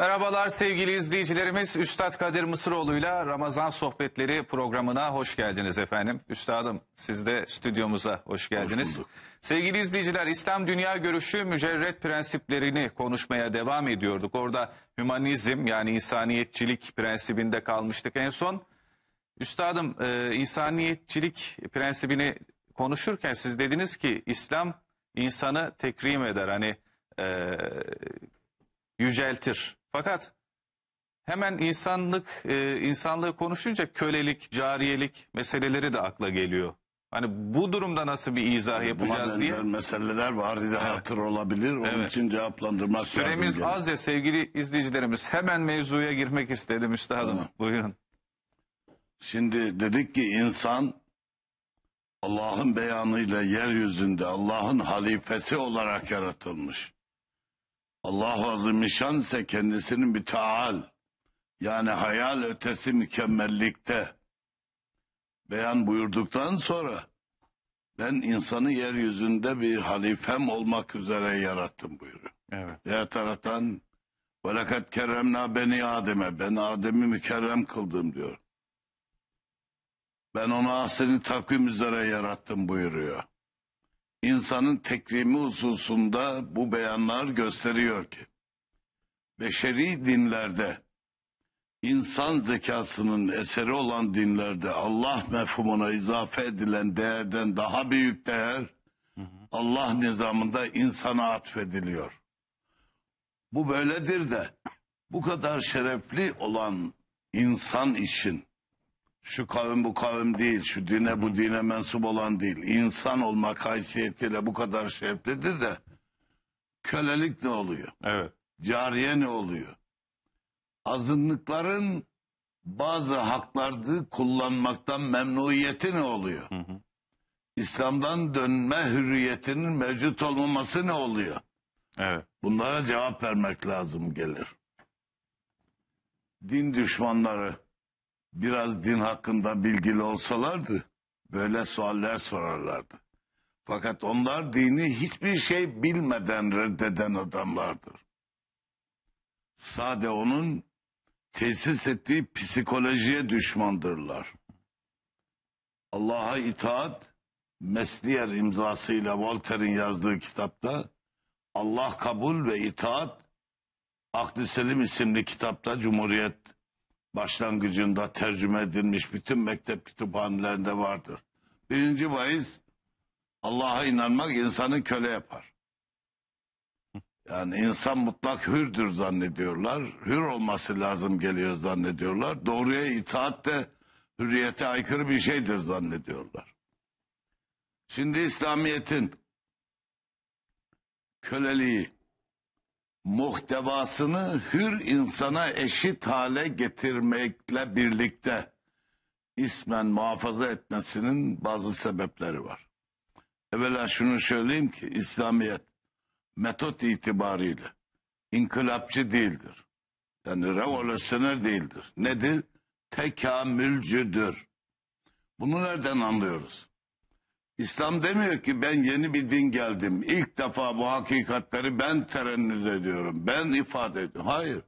Merhabalar sevgili izleyicilerimiz. Üstad Kadir Mısıroğlu ile Ramazan Sohbetleri programına hoş geldiniz efendim. Üstadım siz de stüdyomuza hoş geldiniz. Hoş sevgili izleyiciler İslam dünya görüşü mücerret prensiplerini konuşmaya devam ediyorduk. Orada hümanizm yani insaniyetçilik prensibinde kalmıştık en son. Üstadım e, insaniyetçilik prensibini konuşurken siz dediniz ki İslam insanı tekrim eder. Hani e, yüceltir. Fakat hemen insanlık e, insanlığı konuşunca kölelik, cariyelik meseleleri de akla geliyor. Hani bu durumda nasıl bir izah yapacağız Buna diye. meseleler var diye evet. hatır olabilir. Onun evet. için cevaplandırmak Süremiz lazım. Süremiz az ya sevgili izleyicilerimiz. Hemen mevzuya girmek istedim üstadım. Hı. Buyurun. Şimdi dedik ki insan Allah'ın beyanıyla yeryüzünde Allah'ın halifesi olarak yaratılmış. Allah-u Azimüşşan ise kendisinin bir taal yani hayal ötesi mükemmellikte beyan buyurduktan sonra ben insanı yeryüzünde bir halifem olmak üzere yarattım buyuruyor. Evet. Diğer taraftan وَلَكَتْ كَرَّمْنَا beni Adem'e ben Adem'i mükerrem kıldım diyor. Ben onu ahseni takvim üzere yarattım buyuruyor insanın tekrimi hususunda bu beyanlar gösteriyor ki beşeri dinlerde insan zekasının eseri olan dinlerde Allah mefhumuna izafe edilen değerden daha büyük değer Allah nizamında insana atfediliyor. Bu böyledir de bu kadar şerefli olan insan için şu kavim bu kavim değil, şu dine bu dine mensup olan değil. İnsan olmak haysiyetiyle bu kadar şereflidir de kölelik ne oluyor? Evet. Cariye ne oluyor? Azınlıkların bazı haklarını kullanmaktan memnuniyeti ne oluyor? Hı hı. İslam'dan dönme hürriyetinin mevcut olmaması ne oluyor? Evet. Bunlara cevap vermek lazım gelir. Din düşmanları biraz din hakkında bilgili olsalardı böyle sualler sorarlardı. Fakat onlar dini hiçbir şey bilmeden reddeden adamlardır. Sade onun tesis ettiği psikolojiye düşmandırlar. Allah'a itaat Mesliyer imzasıyla Voltaire'in yazdığı kitapta Allah kabul ve itaat Akli Selim isimli kitapta Cumhuriyet başlangıcında tercüme edilmiş bütün mektep kütüphanelerinde vardır. Birinci vaiz Allah'a inanmak insanı köle yapar. Yani insan mutlak hürdür zannediyorlar. Hür olması lazım geliyor zannediyorlar. Doğruya itaat de hürriyete aykırı bir şeydir zannediyorlar. Şimdi İslamiyet'in köleliği, muhtevasını hür insana eşit hale getirmekle birlikte ismen muhafaza etmesinin bazı sebepleri var. Evvela şunu söyleyeyim ki İslamiyet metot itibariyle inkılapçı değildir. Yani revolüsyoner değildir. Nedir? Tekamülcüdür. Bunu nereden anlıyoruz? İslam demiyor ki ben yeni bir din geldim. İlk defa bu hakikatleri ben terennüz ediyorum. Ben ifade ediyorum. Hayır.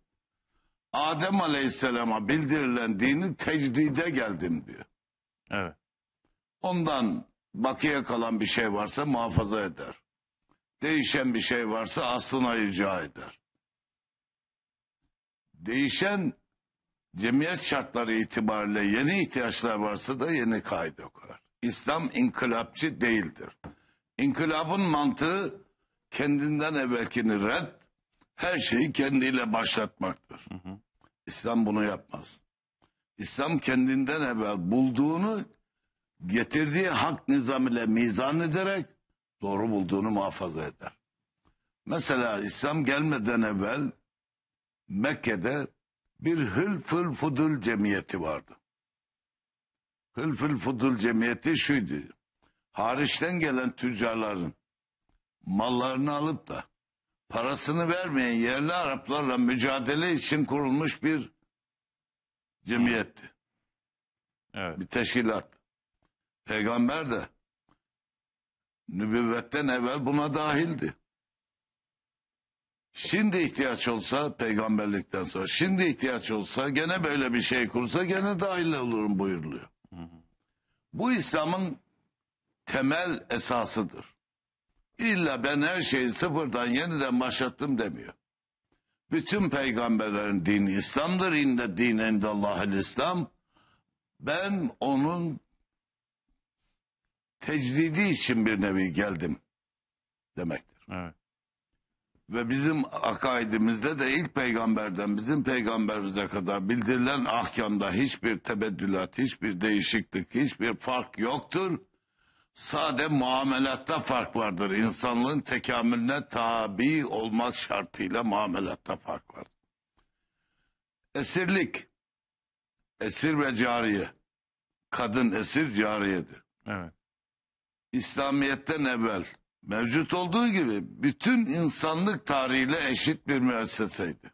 Adem Aleyhisselam'a bildirilen dini tecdide geldim diyor. Evet. Ondan bakiye kalan bir şey varsa muhafaza eder. Değişen bir şey varsa aslına rica eder. Değişen cemiyet şartları itibariyle yeni ihtiyaçlar varsa da yeni kayda koyar. İslam inkılapçı değildir. İnkılabın mantığı kendinden evvelkini red, her şeyi kendiyle başlatmaktır. Hı hı. İslam bunu yapmaz. İslam kendinden evvel bulduğunu getirdiği hak nizam ile mizan ederek doğru bulduğunu muhafaza eder. Mesela İslam gelmeden evvel Mekke'de bir hılfıl fudul cemiyeti vardı. Hılfıl Fudul Cemiyeti şuydu. Hariçten gelen tüccarların mallarını alıp da parasını vermeyen yerli Araplarla mücadele için kurulmuş bir cemiyetti. Evet. Bir teşkilat. Peygamber de nübüvvetten evvel buna dahildi. Şimdi ihtiyaç olsa peygamberlikten sonra, şimdi ihtiyaç olsa gene böyle bir şey kursa gene dahil olurum buyuruluyor. Bu İslam'ın temel esasıdır. İlla ben her şeyi sıfırdan yeniden başlattım demiyor. Bütün peygamberlerin dini İslam'dır. İnne dinen Allah'ın İslam. Ben onun tecdidi için bir nevi geldim demektir. Evet ve bizim akaidimizde de ilk peygamberden bizim peygamberimize kadar bildirilen ahkamda hiçbir tebeddülat, hiçbir değişiklik, hiçbir fark yoktur. Sade muamelatta fark vardır. İnsanlığın tekamülüne tabi olmak şartıyla muamelatta fark vardır. Esirlik, esir ve cariye, kadın esir cariyedir. Evet. İslamiyet'ten evvel mevcut olduğu gibi bütün insanlık tarihiyle eşit bir müesseseydi.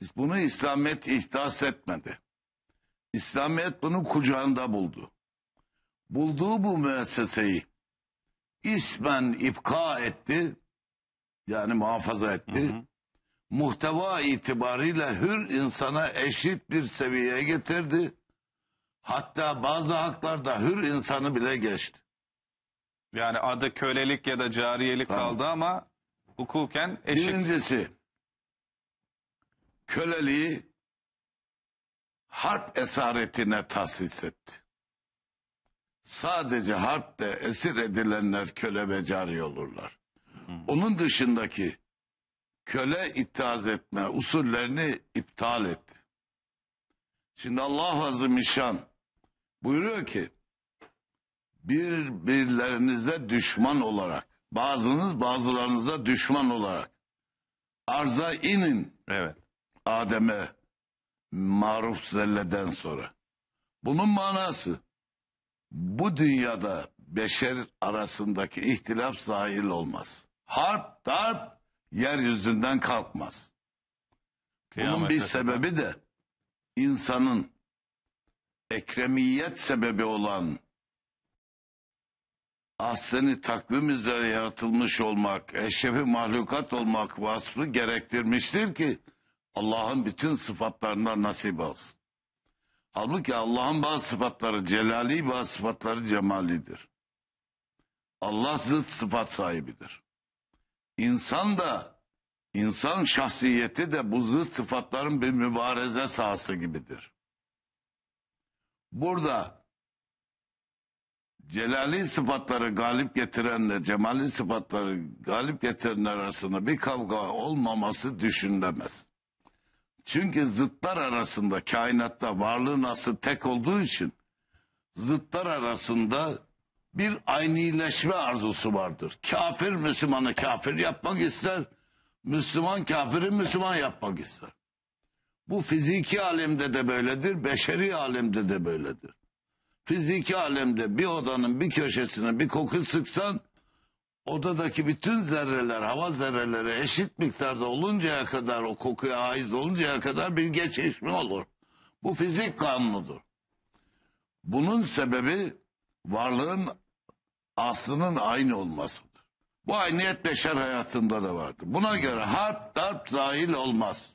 Biz Bunu İslamiyet ihdas etmedi. İslamiyet bunu kucağında buldu. Bulduğu bu müesseseyi ismen ipka etti, yani muhafaza etti. Hı hı. Muhteva itibariyle hür insana eşit bir seviyeye getirdi. Hatta bazı haklarda hür insanı bile geçti. Yani adı kölelik ya da cariyelik Tamam. kaldı ama hukuken eşit. Birincisi köleliği harp esaretine tahsis etti. Sadece harpte esir edilenler köle ve cari olurlar. Onun dışındaki köle itiraz etme usullerini iptal etti. Şimdi Allah Azimüşşan buyuruyor ki birbirlerinize düşman olarak, bazınız bazılarınıza düşman olarak arza inin. Evet. Adem'e maruf zelleden sonra. Bunun manası bu dünyada beşer arasındaki ihtilaf zahil olmaz. Harp, darp yeryüzünden kalkmaz. Kıyamet Bunun bir sebebi de insanın ekremiyet sebebi olan ahseni takvim üzere yaratılmış olmak, eşrefi mahlukat olmak vasfı gerektirmiştir ki Allah'ın bütün sıfatlarından nasip olsun. Halbuki Allah'ın bazı sıfatları celali, bazı sıfatları cemalidir. Allah zıt sıfat sahibidir. İnsan da, insan şahsiyeti de bu zıt sıfatların bir mübareze sahası gibidir. Burada Celal'in sıfatları galip getirenle Cemal'in sıfatları galip getirenler arasında bir kavga olmaması düşünülemez. Çünkü zıtlar arasında kainatta varlığın aslı tek olduğu için zıtlar arasında bir aynileşme arzusu vardır. Kafir Müslümanı kafir yapmak ister, Müslüman kafiri Müslüman yapmak ister. Bu fiziki alemde de böyledir, beşeri alemde de böyledir. Fiziki alemde bir odanın bir köşesine bir koku sıksan odadaki bütün zerreler hava zerreleri eşit miktarda oluncaya kadar o kokuya haiz oluncaya kadar bir geçişme olur. Bu fizik kanunudur. Bunun sebebi varlığın aslının aynı olmasıdır. Bu aynıyet beşer hayatında da vardır. Buna göre harp darp zahil olmaz.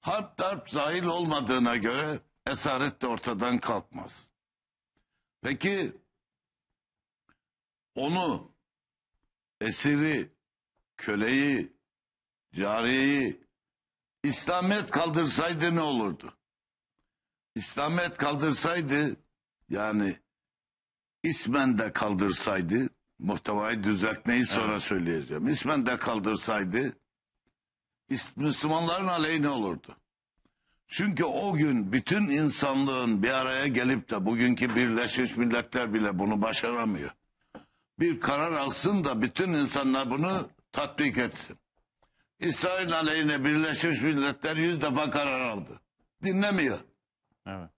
Harp darp zahil olmadığına göre esaret de ortadan kalkmaz. Peki onu esiri, köleyi, cariyeyi İslamiyet kaldırsaydı ne olurdu? İslamiyet kaldırsaydı yani ismen de kaldırsaydı muhtevayı düzeltmeyi sonra evet. söyleyeceğim. İsmen de kaldırsaydı Müslümanların aleyhine olurdu. Çünkü o gün bütün insanlığın bir araya gelip de bugünkü Birleşmiş Milletler bile bunu başaramıyor. Bir karar alsın da bütün insanlar bunu tatbik etsin. İsrail aleyhine Birleşmiş Milletler yüz defa karar aldı. Dinlemiyor. Evet.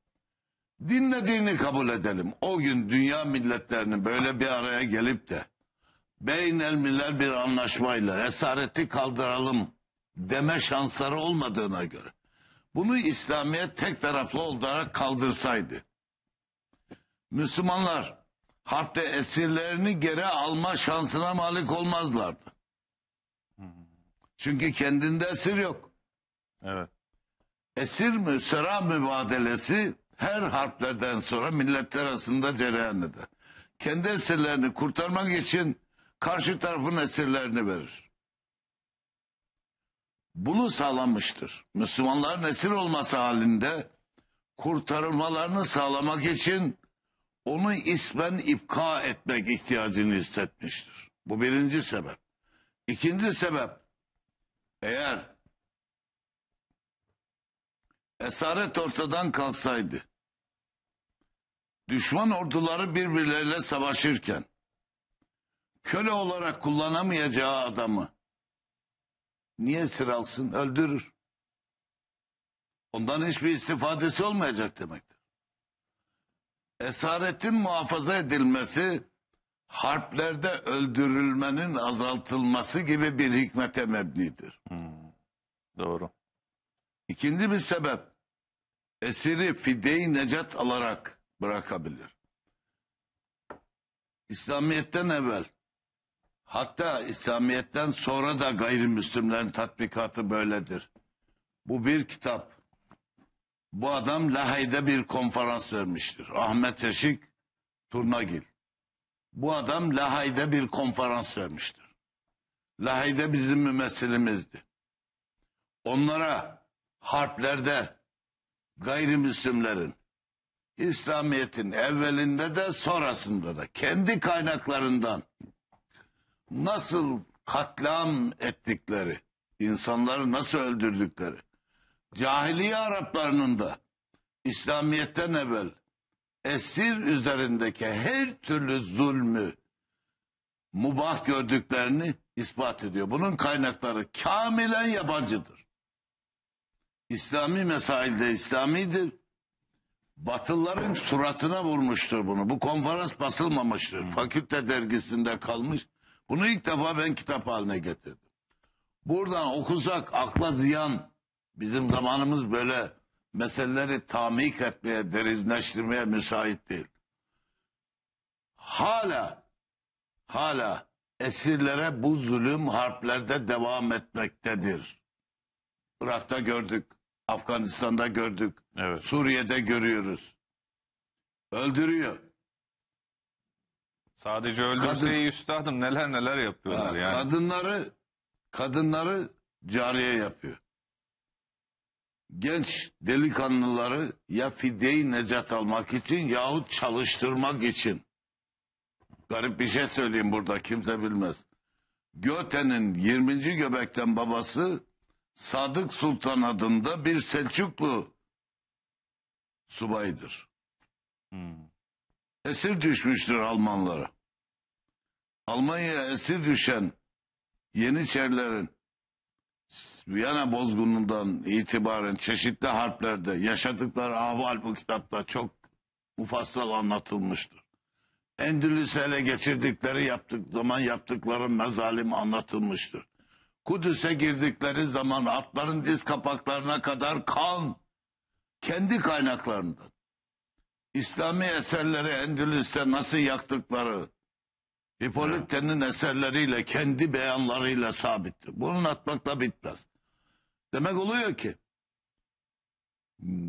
Dinlediğini kabul edelim. O gün dünya milletlerinin böyle bir araya gelip de beyin miller bir anlaşmayla esareti kaldıralım deme şansları olmadığına göre bunu İslamiyet tek taraflı olarak kaldırsaydı. Müslümanlar harpte esirlerini geri alma şansına malik olmazlardı. Çünkü kendinde esir yok. Evet. Esir müsera mübadelesi her harplerden sonra milletler arasında cereyan eder. Kendi esirlerini kurtarmak için karşı tarafın esirlerini verir bunu sağlamıştır. Müslümanlar nesil olması halinde kurtarılmalarını sağlamak için onu ismen ipka etmek ihtiyacını hissetmiştir. Bu birinci sebep. İkinci sebep eğer esaret ortadan kalsaydı düşman orduları birbirleriyle savaşırken köle olarak kullanamayacağı adamı Niye esir alsın? Öldürür. Ondan hiçbir istifadesi olmayacak demektir. Esaretin muhafaza edilmesi harplerde öldürülmenin azaltılması gibi bir hikmete mebnidir. Hmm, doğru. İkinci bir sebep esiri fideyi necat alarak bırakabilir. İslamiyet'ten evvel Hatta İslamiyet'ten sonra da gayrimüslimlerin tatbikatı böyledir. Bu bir kitap. Bu adam Lahey'de bir konferans vermiştir. Ahmet Eşik Turnagil. Bu adam Lahey'de bir konferans vermiştir. Lahey'de bizim mümessilimizdi. Onlara harplerde gayrimüslimlerin İslamiyet'in evvelinde de sonrasında da kendi kaynaklarından nasıl katliam ettikleri, insanları nasıl öldürdükleri. Cahiliye Araplarının da İslamiyet'ten evvel esir üzerindeki her türlü zulmü mubah gördüklerini ispat ediyor. Bunun kaynakları kamilen yabancıdır. İslami mesailde İslamidir. Batılların suratına vurmuştur bunu. Bu konferans basılmamıştır. Fakülte dergisinde kalmış. Bunu ilk defa ben kitap haline getirdim. Buradan okusak akla ziyan bizim zamanımız böyle meseleleri tamik etmeye, derinleştirmeye müsait değil. Hala, hala esirlere bu zulüm harplerde devam etmektedir. Irak'ta gördük, Afganistan'da gördük, evet. Suriye'de görüyoruz. Öldürüyor. Sadece öldürse Kadın- iyi üstadım neler neler yapıyorlar Ha, yani. Kadınları kadınları cariye yapıyor. Genç delikanlıları ya fideyi necat almak için yahut çalıştırmak için. Garip bir şey söyleyeyim burada kimse bilmez. Göte'nin 20. göbekten babası Sadık Sultan adında bir Selçuklu subaydır. Hmm. Esir düşmüştür Almanlara. Almanya esir düşen Yeniçerilerin Viyana bozgunundan itibaren çeşitli harplerde yaşadıkları ahval bu kitapta çok mufassal anlatılmıştır. Endülüs'e ele geçirdikleri yaptık zaman yaptıkları mezalim anlatılmıştır. Kudüs'e girdikleri zaman atların diz kapaklarına kadar kan kendi kaynaklarından. İslami eserleri Endülüs'te nasıl yaktıkları, Hippolyte'nin eserleriyle, kendi beyanlarıyla sabittir. Bunun atmakla bitmez. Demek oluyor ki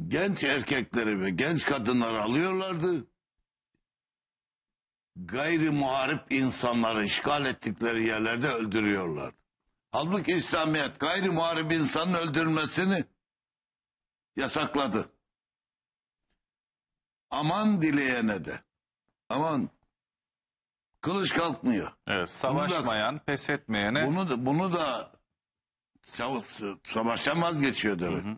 genç erkekleri ve genç kadınları alıyorlardı. Gayri muharip insanları işgal ettikleri yerlerde öldürüyorlardı. Halbuki İslamiyet gayri muharip insanın öldürmesini yasakladı. Aman dileyene de. Aman kılıç kalkmıyor. Evet, savaşmayan, bunu da, pes etmeyene. Bunu da, bunu da savaştan vazgeçiyor demek. Hı hı.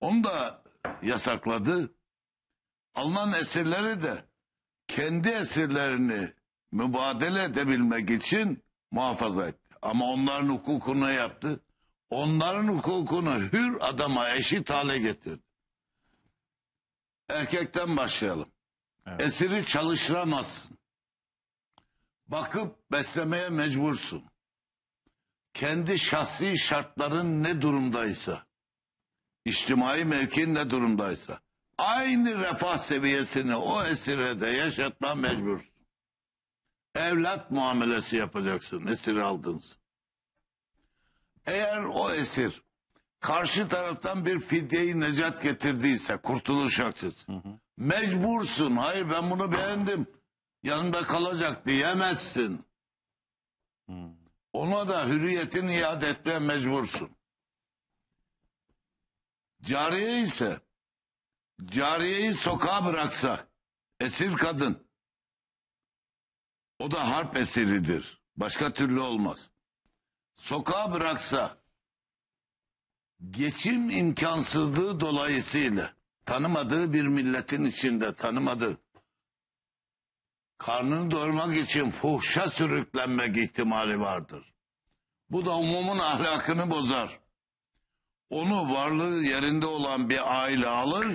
Onu da yasakladı. Alman esirleri de kendi esirlerini mübadele edebilmek için muhafaza etti. Ama onların hukukunu yaptı. Onların hukukunu hür adama eşit hale getirdi. Erkekten başlayalım. Evet. Esiri çalıştıramazsın bakıp beslemeye mecbursun. Kendi şahsi şartların ne durumdaysa, içtimai mevkin ne durumdaysa, aynı refah seviyesini o esire de yaşatma mecbursun. Evlat muamelesi yapacaksın esir aldınız. Eğer o esir karşı taraftan bir fidyeyi necat getirdiyse kurtuluş hakçısı. Mecbursun. Hayır ben bunu beğendim yanında kalacak diyemezsin. Hmm. Ona da hürriyetini iade etmeye mecbursun. Cariye ise cariyeyi sokağa bıraksa esir kadın o da harp esiridir. Başka türlü olmaz. Sokağa bıraksa geçim imkansızlığı dolayısıyla tanımadığı bir milletin içinde tanımadığı karnını doyurmak için fuhşa sürüklenmek ihtimali vardır. Bu da umumun ahlakını bozar. Onu varlığı yerinde olan bir aile alır,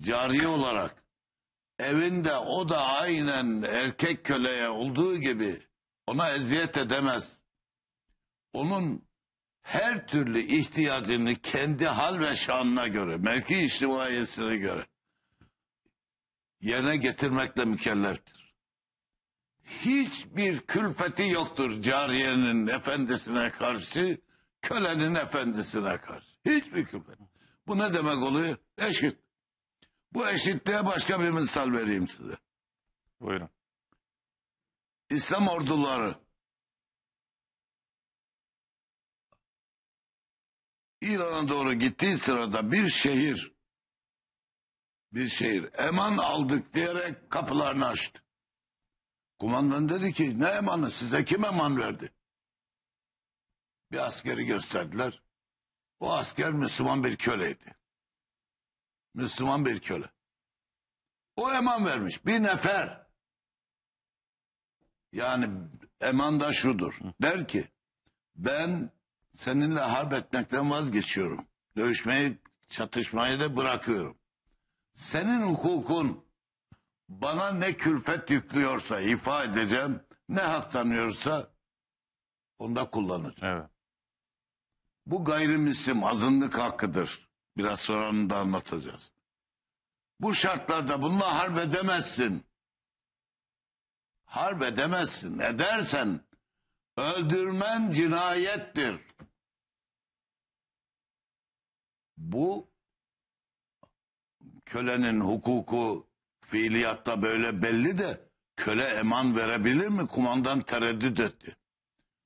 cariye olarak. Evinde o da aynen erkek köleye olduğu gibi ona eziyet edemez. Onun her türlü ihtiyacını kendi hal ve şanına göre, mevki içtimaiyesine göre yerine getirmekle mükelleftir hiçbir külfeti yoktur cariyenin efendisine karşı, kölenin efendisine karşı. Hiçbir külfet. Bu ne demek oluyor? Eşit. Bu eşitliğe başka bir misal vereyim size. Buyurun. İslam orduları İran'a doğru gittiği sırada bir şehir bir şehir eman aldık diyerek kapılarını açtı. Kumandan dedi ki ne emanı size kim eman verdi? Bir askeri gösterdiler. O asker Müslüman bir köleydi. Müslüman bir köle. O eman vermiş. Bir nefer. Yani eman da şudur. Der ki ben seninle harp etmekten vazgeçiyorum. Dövüşmeyi, çatışmayı da bırakıyorum. Senin hukukun bana ne külfet yüklüyorsa ifa edeceğim, ne hak tanıyorsa onda kullanacağım. Evet. Bu gayrimüslim azınlık hakkıdır. Biraz sonra onu da anlatacağız. Bu şartlarda bununla harp edemezsin. Harp edemezsin. Edersen öldürmen cinayettir. Bu kölenin hukuku Fiiliyatta böyle belli de köle eman verebilir mi? Kumandan tereddüt etti.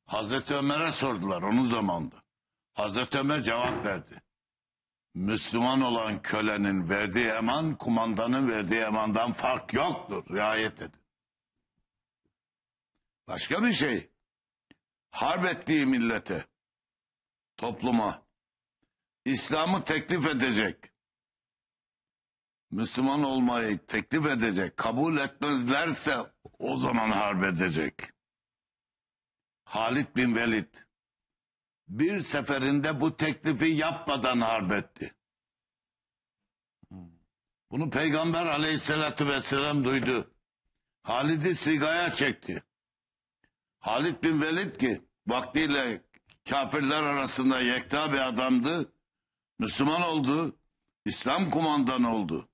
Hazreti Ömer'e sordular onun zamanında. Hazreti Ömer cevap verdi. Müslüman olan kölenin verdiği eman kumandanın verdiği emandan fark yoktur. Riayet edin. Başka bir şey. Harp ettiği millete, topluma, İslam'ı teklif edecek Müslüman olmayı teklif edecek. Kabul etmezlerse o zaman harp edecek. Halid bin Velid bir seferinde bu teklifi yapmadan harp etti. Bunu Peygamber aleyhissalatü vesselam duydu. Halid'i sigaya çekti. Halid bin Velid ki vaktiyle kafirler arasında yekta bir adamdı. Müslüman oldu. İslam kumandanı oldu.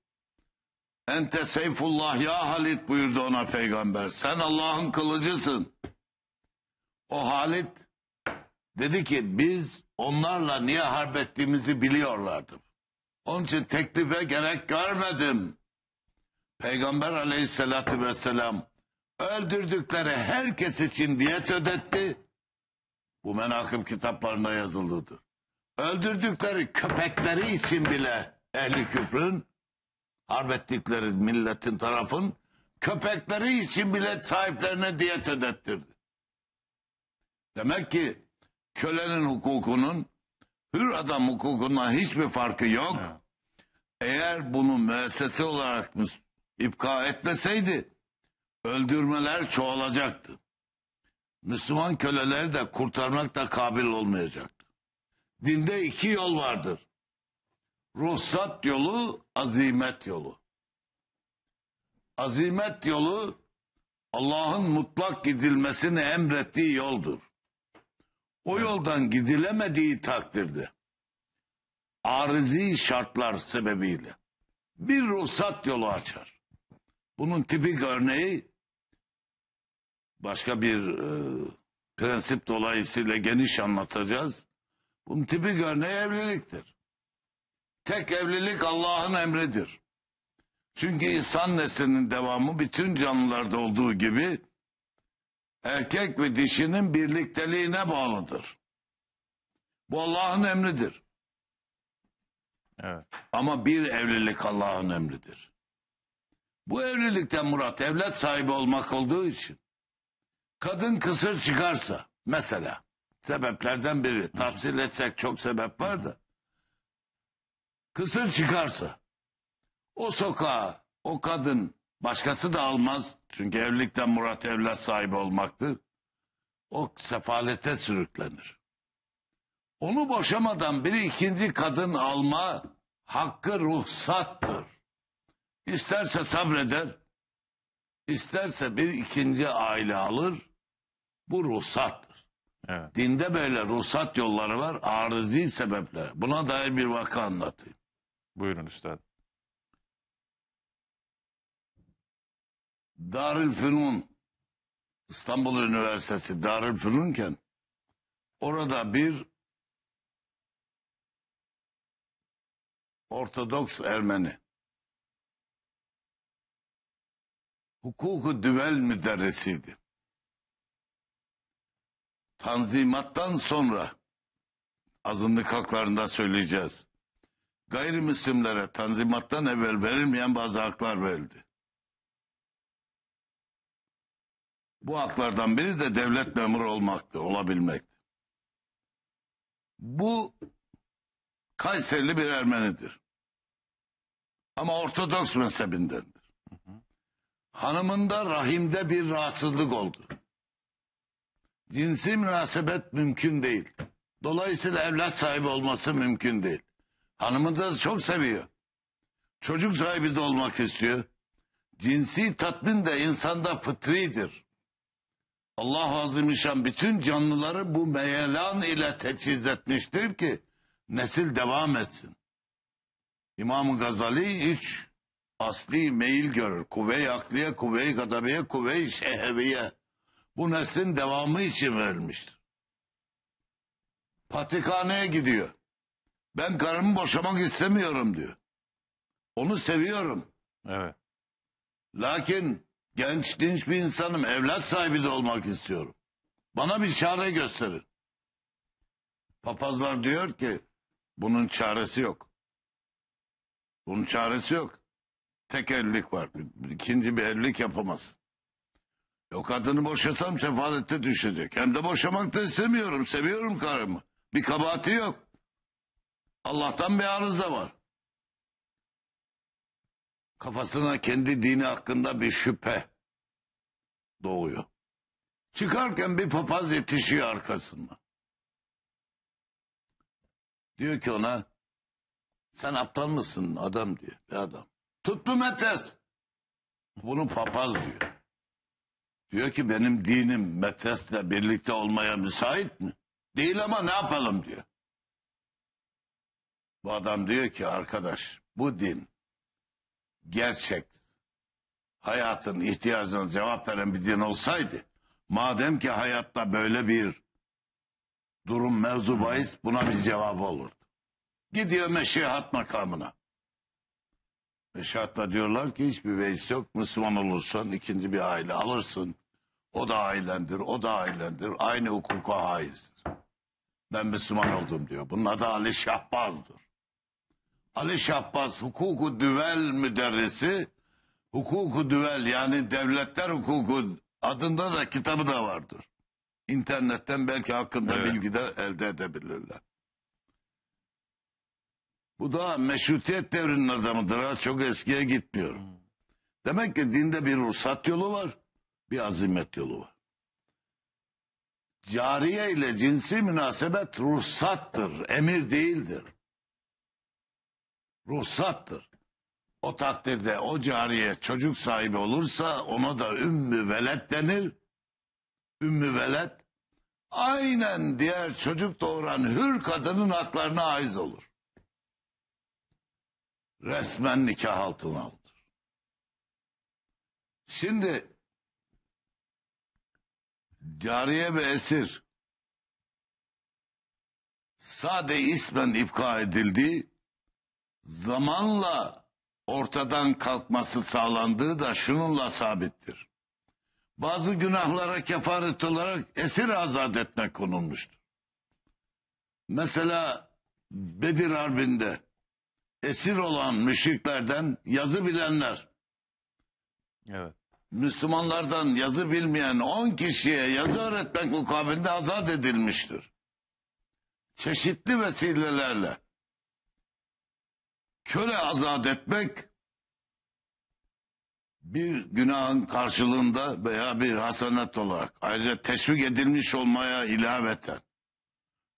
Ente seyfullah ya Halit buyurdu ona peygamber. Sen Allah'ın kılıcısın. O Halit dedi ki biz onlarla niye harp ettiğimizi biliyorlardı. Onun için teklife gerek görmedim. Peygamber aleyhissalatü vesselam öldürdükleri herkes için diyet ödetti. Bu menakıb kitaplarında yazıldıdır. Öldürdükleri köpekleri için bile ehli küfrün harbettikleri milletin tarafın köpekleri için bile sahiplerine diyet ödettirdi. Demek ki kölenin hukukunun hür adam hukukundan hiçbir farkı yok. Eğer bunu müessese olarak ipka etmeseydi öldürmeler çoğalacaktı. Müslüman köleleri de kurtarmak da kabil olmayacaktı. Dinde iki yol vardır. Ruhsat yolu azimet yolu. Azimet yolu Allah'ın mutlak gidilmesini emrettiği yoldur. O yoldan gidilemediği takdirde arızi şartlar sebebiyle bir ruhsat yolu açar. Bunun tipik örneği başka bir e, prensip dolayısıyla geniş anlatacağız. Bunun tipik örneği evliliktir. Tek evlilik Allah'ın emridir. Çünkü insan neslinin devamı bütün canlılarda olduğu gibi erkek ve dişinin birlikteliğine bağlıdır. Bu Allah'ın emridir. Evet. Ama bir evlilik Allah'ın emridir. Bu evlilikten murat evlat sahibi olmak olduğu için kadın kısır çıkarsa mesela sebeplerden biri tafsil etsek çok sebep var da kısır çıkarsa o sokağa o kadın başkası da almaz. Çünkü evlilikten murat evlat sahibi olmaktır. O sefalete sürüklenir. Onu boşamadan bir ikinci kadın alma hakkı ruhsattır. İsterse sabreder, isterse bir ikinci aile alır. Bu ruhsattır. Evet. Dinde böyle ruhsat yolları var, arızi sebepler. Buna dair bir vaka anlatayım. Buyurun üstad. Darülfünun İstanbul Üniversitesi Darülfünunken orada bir Ortodoks Ermeni hukuku düvel müderrisiydi. Tanzimattan sonra azınlık haklarında söyleyeceğiz gayrimüslimlere tanzimattan evvel verilmeyen bazı haklar verildi. Bu haklardan biri de devlet memuru olmaktı, olabilmekti. Bu Kayserili bir Ermenidir. Ama Ortodoks mezhebindendir. Hanımında rahimde bir rahatsızlık oldu. Cinsi münasebet mümkün değil. Dolayısıyla evlat sahibi olması mümkün değil. Hanımı da çok seviyor. Çocuk sahibi de olmak istiyor. Cinsi tatmin de insanda fıtridir. Allah Azimüşşan bütün canlıları bu meyelan ile teçhiz etmiştir ki nesil devam etsin. İmam Gazali üç asli meyil görür. Kuvve-i akliye, kuvve-i gadabiye, kuvve-i şeheviye. Bu neslin devamı için verilmiştir. Patikhaneye gidiyor. Ben karımı boşamak istemiyorum diyor. Onu seviyorum. Evet. Lakin genç dinç bir insanım. Evlat sahibi de olmak istiyorum. Bana bir çare gösterin. Papazlar diyor ki bunun çaresi yok. Bunun çaresi yok. Tek evlilik var. İkinci bir evlilik yapamaz. Yok e kadını boşasam sefalette düşecek. Hem de boşamak da istemiyorum. Seviyorum karımı. Bir kabahati yok. Allah'tan bir arıza var. Kafasına kendi dini hakkında bir şüphe doğuyor. Çıkarken bir papaz yetişiyor arkasında. Diyor ki ona sen aptal mısın adam diyor. Bir adam. Tuttu Metes. Bunu papaz diyor. Diyor ki benim dinim metresle birlikte olmaya müsait mi? Değil ama ne yapalım diyor. Bu adam diyor ki arkadaş bu din gerçek hayatın ihtiyacına cevap veren bir din olsaydı madem ki hayatta böyle bir durum mevzu bahis buna bir cevap olurdu. Gidiyor meşihat makamına. Meşihatta diyorlar ki hiçbir veis yok. Müslüman olursan ikinci bir aile alırsın. O da ailendir, o da ailendir. Aynı hukuka haizdir. Ben Müslüman oldum diyor. Bunun adı Ali Şahbaz'dır. Ali Şahbaz hukuku düvel müderrisi hukuku düvel yani devletler hukuku adında da kitabı da vardır. İnternetten belki hakkında evet. bilgi de elde edebilirler. Bu da meşrutiyet devrinin adamıdır. Ha, çok eskiye gitmiyorum. Hmm. Demek ki dinde bir ruhsat yolu var, bir azimet yolu var. Cariye ile cinsi münasebet ruhsattır, emir değildir ruhsattır. O takdirde o cariye çocuk sahibi olursa ona da ümmü velet denir. Ümmü velet aynen diğer çocuk doğuran hür kadının haklarına aiz olur. Resmen nikah altına aldır. Şimdi cariye ve esir sade ismen ifka edildi zamanla ortadan kalkması sağlandığı da şununla sabittir. Bazı günahlara kefaret olarak esir azat etmek konulmuştur. Mesela Bedir Harbi'nde esir olan müşriklerden yazı bilenler. Evet. Müslümanlardan yazı bilmeyen 10 kişiye yazı öğretmek mukabilinde azat edilmiştir. Çeşitli vesilelerle köle azat etmek bir günahın karşılığında veya bir hasenet olarak ayrıca teşvik edilmiş olmaya ilaveten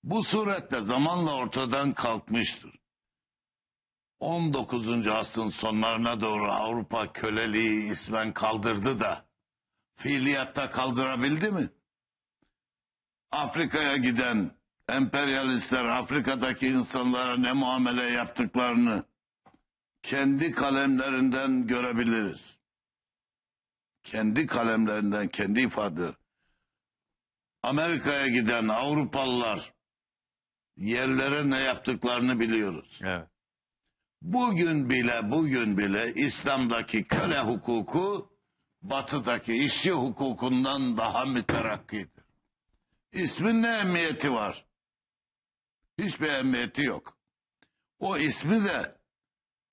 bu suretle zamanla ortadan kalkmıştır. 19. asrın sonlarına doğru Avrupa köleliği ismen kaldırdı da fiiliyatta kaldırabildi mi? Afrika'ya giden emperyalistler Afrika'daki insanlara ne muamele yaptıklarını kendi kalemlerinden görebiliriz. Kendi kalemlerinden, kendi ifadeler. Amerika'ya giden Avrupalılar yerlere ne yaptıklarını biliyoruz. Evet. Bugün bile bugün bile İslam'daki köle hukuku batıdaki işçi hukukundan daha müterakkidir. İsmin ne emniyeti var? Hiçbir emniyeti yok. O ismi de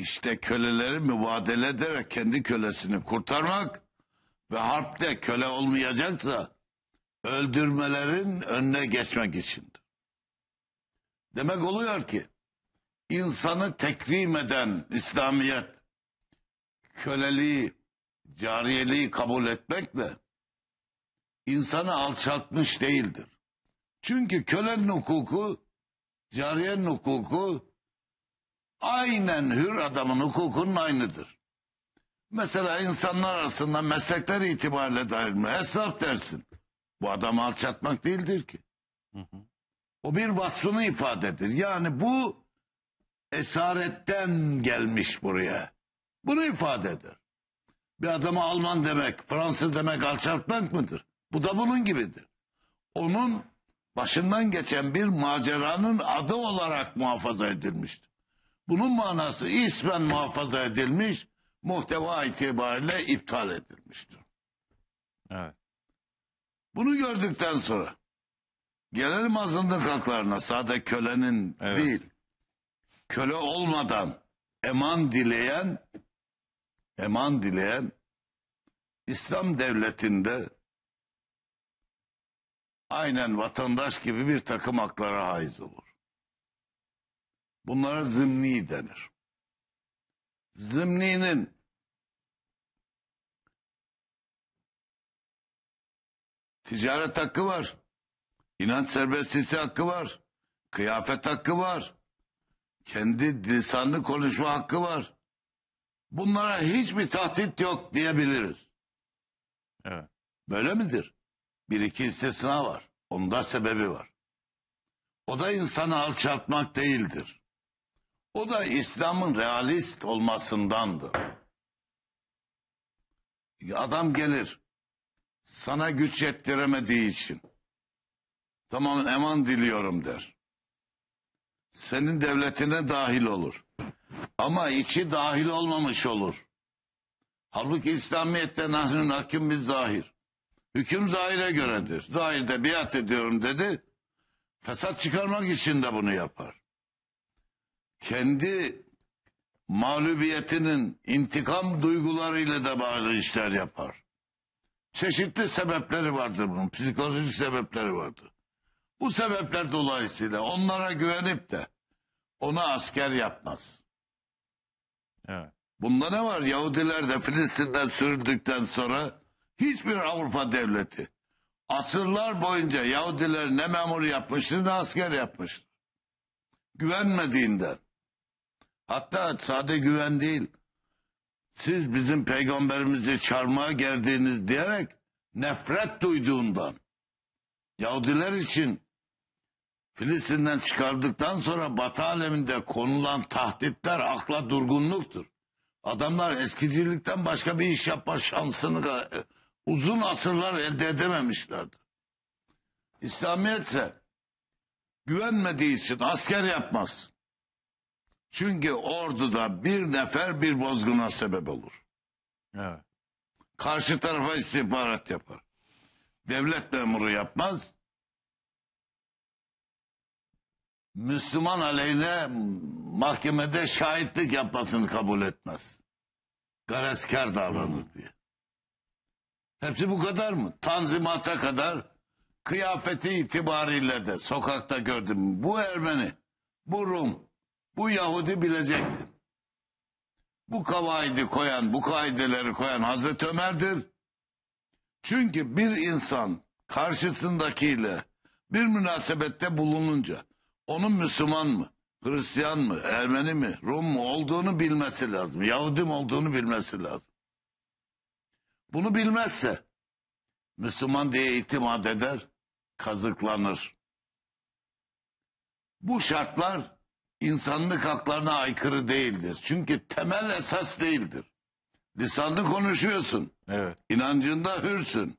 işte köleleri mübadele ederek kendi kölesini kurtarmak ve harpte köle olmayacaksa öldürmelerin önüne geçmek içindir. Demek oluyor ki insanı tekrim eden İslamiyet köleliği, cariyeliği kabul etmekle insanı alçaltmış değildir. Çünkü kölenin hukuku, cariyenin hukuku aynen hür adamın hukukunun aynıdır. Mesela insanlar arasında meslekler itibariyle dair mi? Esnaf dersin. Bu adam alçatmak değildir ki. Hı hı. O bir vasfını ifadedir. Yani bu esaretten gelmiş buraya. Bunu ifadedir. Bir adama Alman demek, Fransız demek alçaltmak mıdır? Bu da bunun gibidir. Onun başından geçen bir maceranın adı olarak muhafaza edilmiştir. Bunun manası ismen muhafaza edilmiş, muhteva itibariyle iptal edilmiştir. Evet. Bunu gördükten sonra gelelim azınlık haklarına sade kölenin evet. değil köle olmadan eman dileyen eman dileyen İslam devletinde aynen vatandaş gibi bir takım haklara haiz olur. Bunlara zımni denir. Zımninin ticaret hakkı var. İnanç serbestliği hakkı var. Kıyafet hakkı var. Kendi lisanlı konuşma hakkı var. Bunlara hiçbir tahdit yok diyebiliriz. Evet. Böyle midir? Bir iki istisna var. Onda sebebi var. O da insanı alçaltmak değildir. O da İslam'ın realist olmasındandır. Adam gelir. Sana güç yettiremediği için. Tamam eman diliyorum der. Senin devletine dahil olur. Ama içi dahil olmamış olur. Halbuki İslamiyet'te nahnun hakim biz zahir. Hüküm zahire göredir. Zahirde biat ediyorum dedi. Fesat çıkarmak için de bunu yapar kendi mağlubiyetinin intikam duygularıyla da bağlı işler yapar. Çeşitli sebepleri vardır bunun. Psikolojik sebepleri vardır. Bu sebepler dolayısıyla onlara güvenip de ona asker yapmaz. Evet. Bunda ne var? Yahudiler de Filistin'den sürüldükten sonra hiçbir Avrupa devleti asırlar boyunca Yahudiler ne memur yapmıştır ne asker yapmıştır. Güvenmediğinden Hatta sade güven değil. Siz bizim peygamberimizi çarmıha gerdiğiniz diyerek nefret duyduğundan. Yahudiler için Filistin'den çıkardıktan sonra Batı aleminde konulan tahditler akla durgunluktur. Adamlar eskicilikten başka bir iş yapma şansını e, uzun asırlar elde edememişlerdi. İslamiyetse ise güvenmediği için asker yapmaz. Çünkü orduda bir nefer bir bozguna sebep olur. Evet. Karşı tarafa istihbarat yapar. Devlet memuru yapmaz. Müslüman aleyhine mahkemede şahitlik yapmasını kabul etmez. Gareskar davranır hmm. diye. Hepsi bu kadar mı? Tanzimata kadar kıyafeti itibariyle de sokakta gördüm. Bu Ermeni, bu Rum, bu Yahudi bilecektir. Bu kavaidi koyan, bu kaideleri koyan Hazreti Ömer'dir. Çünkü bir insan karşısındakiyle bir münasebette bulununca onun Müslüman mı, Hristiyan mı, Ermeni mi, Rum mu olduğunu bilmesi lazım. Yahudi mi olduğunu bilmesi lazım. Bunu bilmezse Müslüman diye itimat eder, kazıklanır. Bu şartlar insanlık haklarına aykırı değildir. Çünkü temel esas değildir. Lisanlı konuşuyorsun. Evet. İnancında hürsün.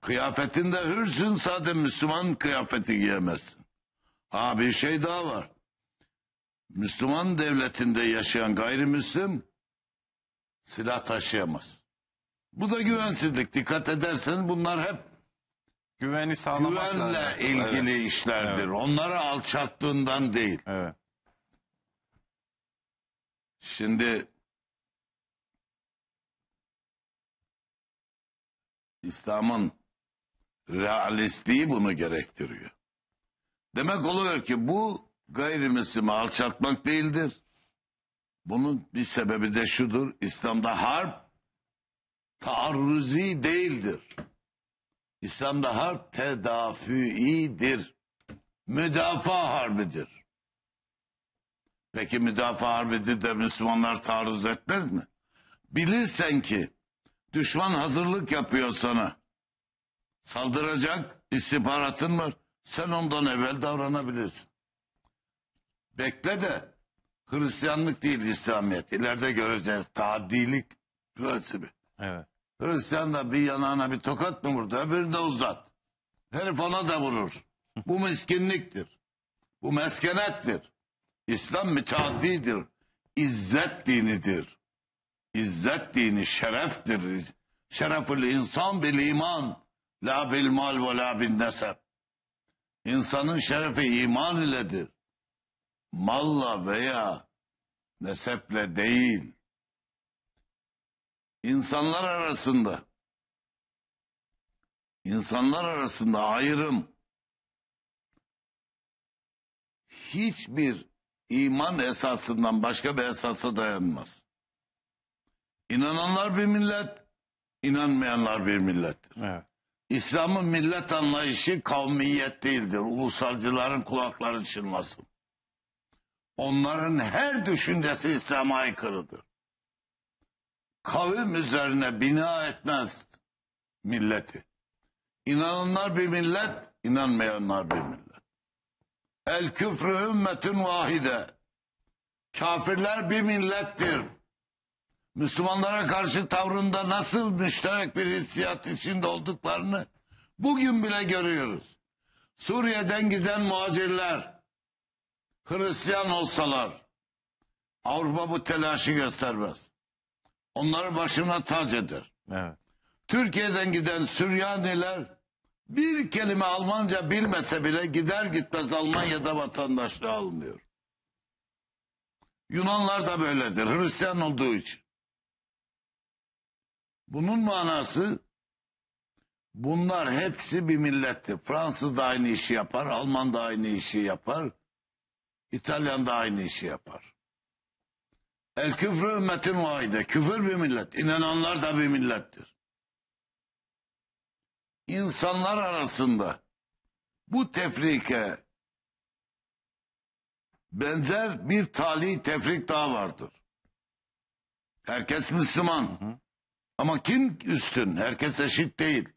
Kıyafetinde hürsün sadece Müslüman kıyafeti giyemezsin. Ha bir şey daha var. Müslüman devletinde yaşayan gayrimüslim silah taşıyamaz. Bu da güvensizlik. Dikkat ederseniz bunlar hep Güveni sağlamakla Güvenle ilgili Evet. işlerdir. Evet. Onları alçattığından değil. Evet. Şimdi İslam'ın realistliği bunu gerektiriyor. Demek oluyor ki bu gayrimüslimi alçaltmak değildir. Bunun bir sebebi de şudur. İslam'da harp taarruzi değildir. İslam'da harp tedafiidir. Müdafaa harbidir. Peki müdafaa harbidir de Müslümanlar taarruz etmez mi? Bilirsen ki düşman hazırlık yapıyor sana. Saldıracak istihbaratın var. Sen ondan evvel davranabilirsin. Bekle de Hristiyanlık değil İslamiyet. İleride göreceğiz tadilik prensibi. Evet. Hristiyan da bir yanağına bir tokat mı vurdu öbürünü de uzat. Herif ona da vurur. Bu miskinliktir. Bu meskenettir. İslam müteaddidir. İzzet dinidir. İzzet dini şereftir. Şerefül insan bil iman. La bil mal ve la bil nesep. İnsanın şerefi iman iledir. Malla veya neseple değil insanlar arasında insanlar arasında ayrım hiçbir iman esasından başka bir esasa dayanmaz. İnananlar bir millet, inanmayanlar bir millettir. Evet. İslam'ın millet anlayışı kavmiyet değildir. Ulusalcıların kulakları çınlasın. Onların her düşüncesi İslam'a aykırıdır kavim üzerine bina etmez milleti. İnananlar bir millet, inanmayanlar bir millet. El küfrü ümmetün vahide. Kafirler bir millettir. Müslümanlara karşı tavrında nasıl müşterek bir hissiyat içinde olduklarını bugün bile görüyoruz. Suriye'den giden muhacirler Hristiyan olsalar Avrupa bu telaşı göstermez. Onların başına tac eder. Evet. Türkiye'den giden Süryaniler bir kelime Almanca bilmese bile gider gitmez Almanya'da vatandaşlığı almıyor. Yunanlar da böyledir. Hristiyan olduğu için. Bunun manası bunlar hepsi bir millettir. Fransız da aynı işi yapar, Alman da aynı işi yapar, İtalyan da aynı işi yapar. El küfrü ümmetin vaide. Küfür bir millet. İnananlar da bir millettir. İnsanlar arasında bu tefrike benzer bir tali tefrik daha vardır. Herkes Müslüman. Ama kim üstün? Herkes eşit değil.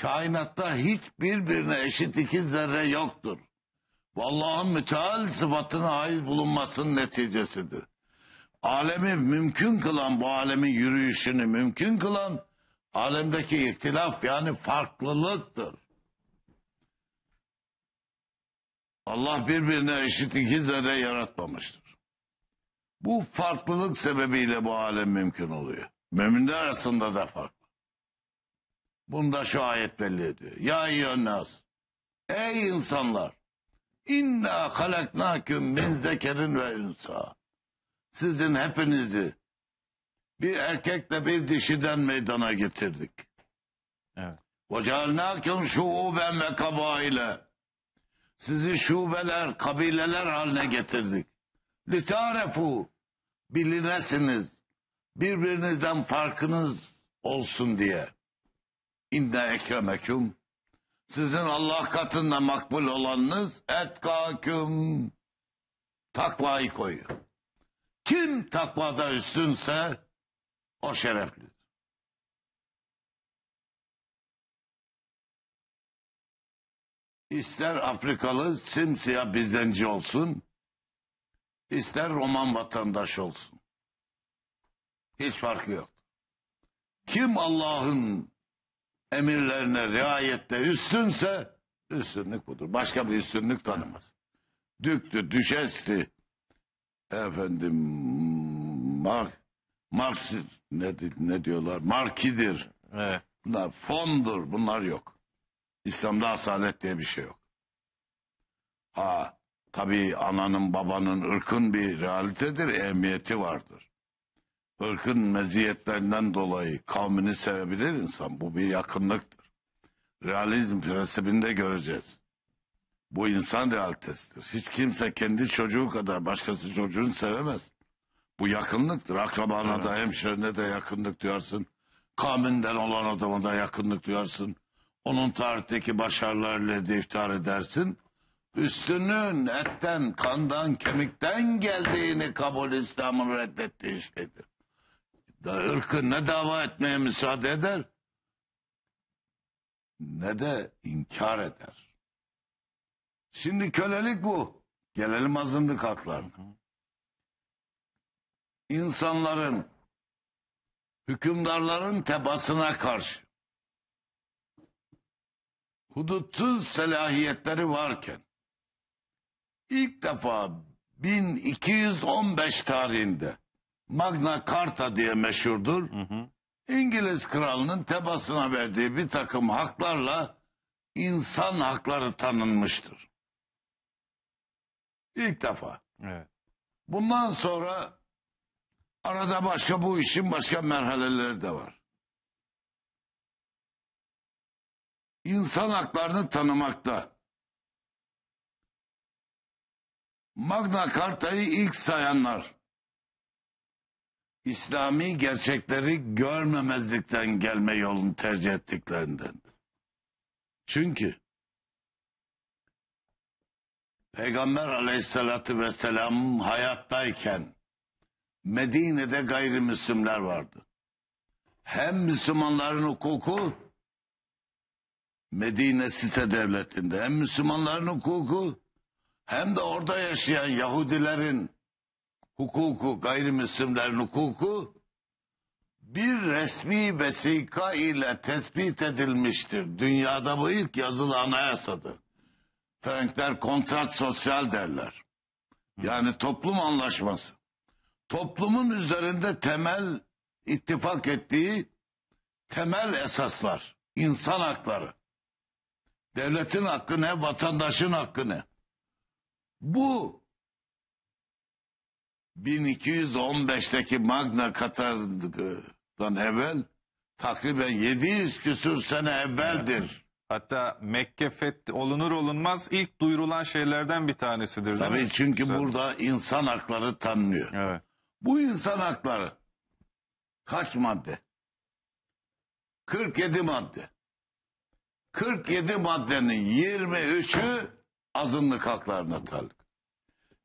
Kainatta hiçbirbirine eşit iki zerre yoktur. Vallahi müteal sıfatına ait bulunmasının neticesidir alemi mümkün kılan, bu alemin yürüyüşünü mümkün kılan alemdeki ihtilaf yani farklılıktır. Allah birbirine eşit iki zerre yaratmamıştır. Bu farklılık sebebiyle bu alem mümkün oluyor. Müminler arasında da farklı. Bunda şu ayet belli ediyor. Ya eyyühennâs. Ey insanlar. İnna halaknâküm min zekerin ve ünsa. Sizin hepinizi bir erkekle bir dişiden meydana getirdik. Evet. وَجَعَلْنَاكُمْ شُعُوبًا ve kabaile. Sizi şubeler, kabileler haline getirdik. لِتَارَفُوا Bilinesiniz. Birbirinizden farkınız olsun diye. İnne ekremeküm sizin Allah katında makbul olanınız etkaküm takvayı koyuyor. Kim takvada üstünse o şereflidir. İster Afrikalı simsiyah bir zenci olsun, ister Roman vatandaş olsun. Hiç farkı yok. Kim Allah'ın emirlerine riayette üstünse üstünlük budur. Başka bir üstünlük tanımaz. Düktü, düşesti, efendim mark Marx ne, ne diyorlar? Markidir. Evet. Bunlar fondur. Bunlar yok. İslam'da asalet diye bir şey yok. Ha tabii ananın babanın ırkın bir realitedir. Ehemmiyeti vardır. Irkın meziyetlerinden dolayı kavmini sevebilir insan. Bu bir yakınlıktır. Realizm prensibinde göreceğiz. Bu insan realitesidir. Hiç kimse kendi çocuğu kadar başkası çocuğunu sevemez. Bu yakınlıktır. Akrabana evet. da hemşerine de yakınlık duyarsın. Kaminden olan adama da yakınlık duyarsın. Onun tarihteki başarılarıyla de iftihar edersin. Üstünün etten, kandan, kemikten geldiğini kabul İslam'ın reddettiği şeydir. Da ırkı ne dava etmeye müsaade eder ne de inkar eder. Şimdi kölelik bu. Gelelim azınlık haklarına. İnsanların, hükümdarların tebasına karşı hudutsuz selahiyetleri varken ilk defa 1215 tarihinde Magna Carta diye meşhurdur. Hı hı. İngiliz kralının tebasına verdiği bir takım haklarla insan hakları tanınmıştır. İlk defa. Evet. Bundan sonra arada başka bu işin başka merhaleleri de var. İnsan haklarını tanımakta. Magna Carta'yı ilk sayanlar İslami gerçekleri görmemezlikten gelme yolunu tercih ettiklerinden. Çünkü Peygamber aleyhissalatü vesselam hayattayken Medine'de gayrimüslimler vardı. Hem Müslümanların hukuku Medine site devletinde hem Müslümanların hukuku hem de orada yaşayan Yahudilerin hukuku, gayrimüslimlerin hukuku bir resmi vesika ile tespit edilmiştir. Dünyada bu ilk yazılı anayasadır. Frankler kontrat sosyal derler. Yani toplum anlaşması. Toplumun üzerinde temel ittifak ettiği temel esaslar, insan hakları. Devletin hakkı ne, vatandaşın hakkı ne? Bu 1215'teki Magna Katar'dan evvel takriben 700 küsür sene evveldir. Hatta Mekke fethi olunur olunmaz ilk duyurulan şeylerden bir tanesidir. Tabii çünkü burada insan hakları tanınıyor. Evet. Bu insan hakları kaç madde? 47 madde. 47 maddenin 23'ü azınlık haklarına talip.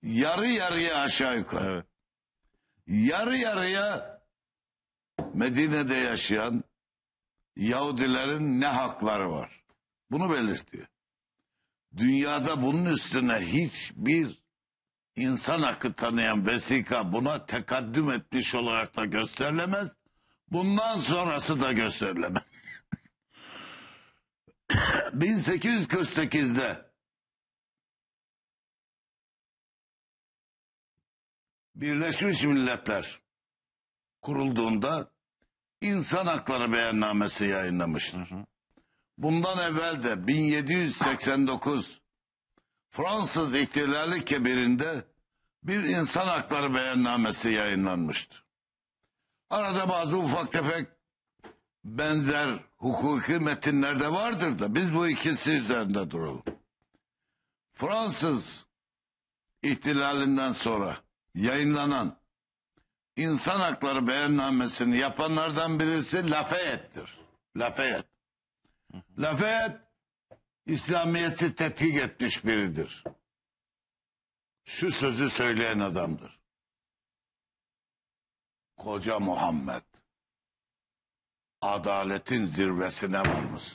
Yarı yarıya aşağı yukarı. Evet. Yarı yarıya Medine'de yaşayan Yahudilerin ne hakları var? Bunu belirtiyor. Dünyada bunun üstüne hiçbir insan hakkı tanıyan vesika buna tekadüm etmiş olarak da gösterilemez. Bundan sonrası da gösterilemez. 1848'de Birleşmiş Milletler kurulduğunda insan hakları beyannamesi yayınlamıştır. Hı hı. Bundan evvel de 1789 Fransız İhtilali Kebir'inde bir insan hakları beyannamesi yayınlanmıştı. Arada bazı ufak tefek benzer hukuki metinler de vardır da biz bu ikisi üzerinde duralım. Fransız ihtilalinden sonra yayınlanan insan hakları beyannamesini yapanlardan birisi Lafayette'dir. Lafayette. Lafet İslamiyet'i tetkik etmiş biridir. Şu sözü söyleyen adamdır. Koca Muhammed adaletin zirvesine varmış.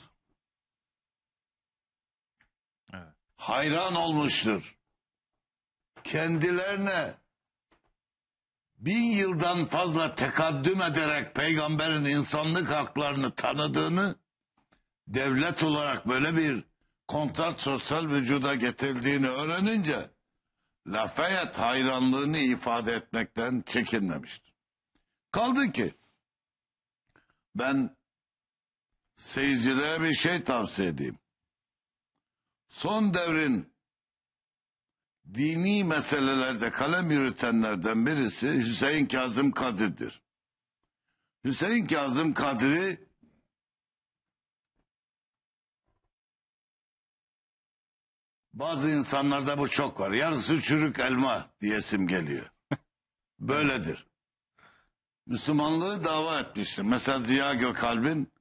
Evet. Hayran olmuştur. Kendilerine bin yıldan fazla tekaddüm ederek peygamberin insanlık haklarını tanıdığını devlet olarak böyle bir kontrat sosyal vücuda getirildiğini öğrenince Lafayette hayranlığını ifade etmekten çekinmemiştir. Kaldı ki ben seyircilere bir şey tavsiye edeyim. Son devrin dini meselelerde kalem yürütenlerden birisi Hüseyin Kazım Kadir'dir. Hüseyin Kazım Kadir'i Bazı insanlarda bu çok var. Yarısı çürük elma diyesim geliyor. Böyledir. Müslümanlığı dava etmiştir. Mesela Ziya Gökalp'in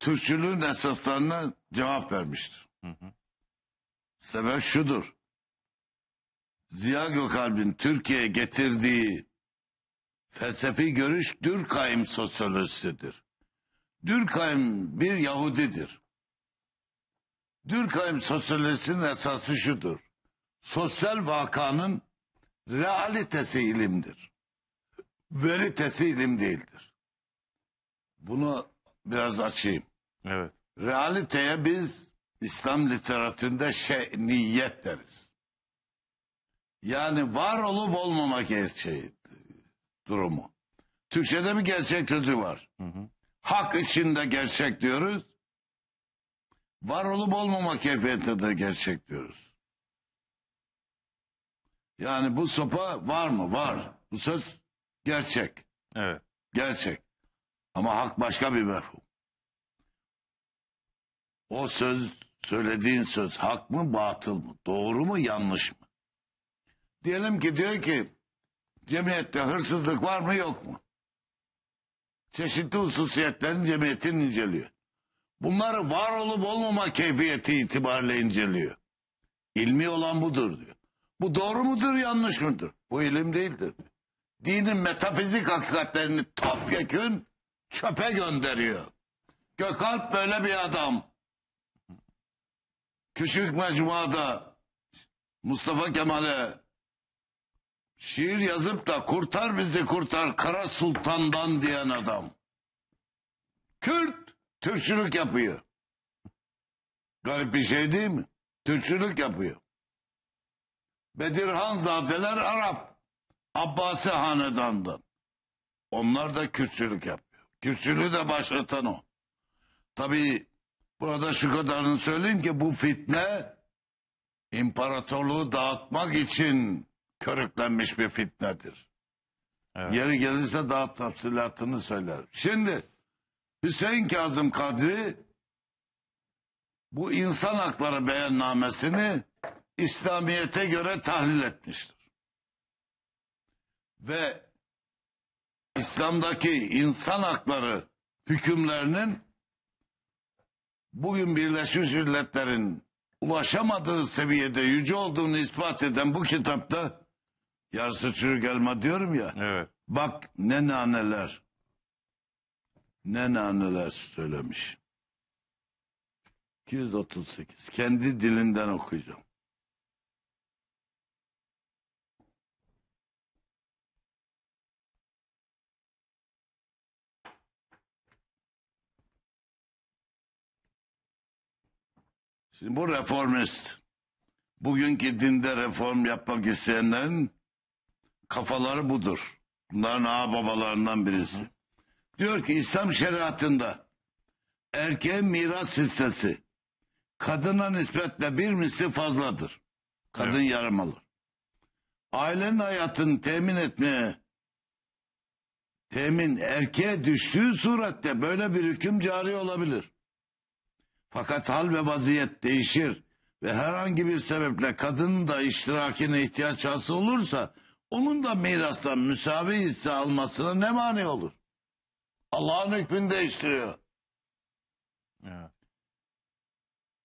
Türkçülüğün esaslarına cevap vermiştir. Hı hı. Sebep şudur. Ziya Gökalp'in Türkiye'ye getirdiği felsefi görüş Dürkheim sosyolojisidir. Dürkheim bir Yahudidir. Dürkheim sosyolojisinin esası şudur. Sosyal vakanın realitesi ilimdir. Veritesi ilim değildir. Bunu biraz açayım. Evet. Realiteye biz İslam literatüründe niyet deriz. Yani var olup olmama gerçeği durumu. Türkçede bir gerçek sözü var. Hı hı. Hak içinde gerçek diyoruz var olup olmama keyfiyette de gerçek diyoruz. Yani bu sopa var mı? Var. Bu söz gerçek. Evet. Gerçek. Ama hak başka bir mefhum. O söz, söylediğin söz hak mı batıl mı? Doğru mu yanlış mı? Diyelim ki diyor ki cemiyette hırsızlık var mı yok mu? Çeşitli hususiyetlerini cemiyetini inceliyor. Bunları var olup olmama keyfiyeti itibariyle inceliyor. İlmi olan budur diyor. Bu doğru mudur yanlış mıdır? Bu ilim değildir. Dinin metafizik hakikatlerini topyekün çöpe gönderiyor. Gökalp böyle bir adam. Küçük mecmuada Mustafa Kemal'e şiir yazıp da kurtar bizi kurtar Kara Sultan'dan diyen adam. Kürt Türkçülük yapıyor. Garip bir şey değil mi? Türkçülük yapıyor. Bedirhan zadeler Arap. Abbasi hanedandan. Onlar da Kürtçülük yapıyor. Kürtçülüğü de başlatan o. Tabii burada şu kadarını söyleyeyim ki bu fitne imparatorluğu dağıtmak için körüklenmiş bir fitnedir. Evet. Yeri gelirse daha tafsilatını söylerim. Şimdi Hüseyin Kazım Kadri bu insan hakları beyannamesini İslamiyet'e göre tahlil etmiştir. Ve İslam'daki insan hakları hükümlerinin bugün Birleşmiş Milletler'in ulaşamadığı seviyede yüce olduğunu ispat eden bu kitapta yarısı çürük elma diyorum ya. Evet. Bak ne naneler ne neler söylemiş. 238. Kendi dilinden okuyacağım. Şimdi bu reformist. Bugünkü dinde reform yapmak isteyenlerin kafaları budur. Bunların babalarından birisi. Diyor ki İslam şeriatında erkeğin miras hissesi kadına nispetle bir misli fazladır. Kadın evet. yarım alır. Ailenin hayatını temin etmeye temin erkeğe düştüğü surette böyle bir hüküm cari olabilir. Fakat hal ve vaziyet değişir ve herhangi bir sebeple kadının da iştirakine ihtiyaç olursa onun da mirastan müsavi hisse almasına ne mani olur? Allah'ın hükmünü değiştiriyor.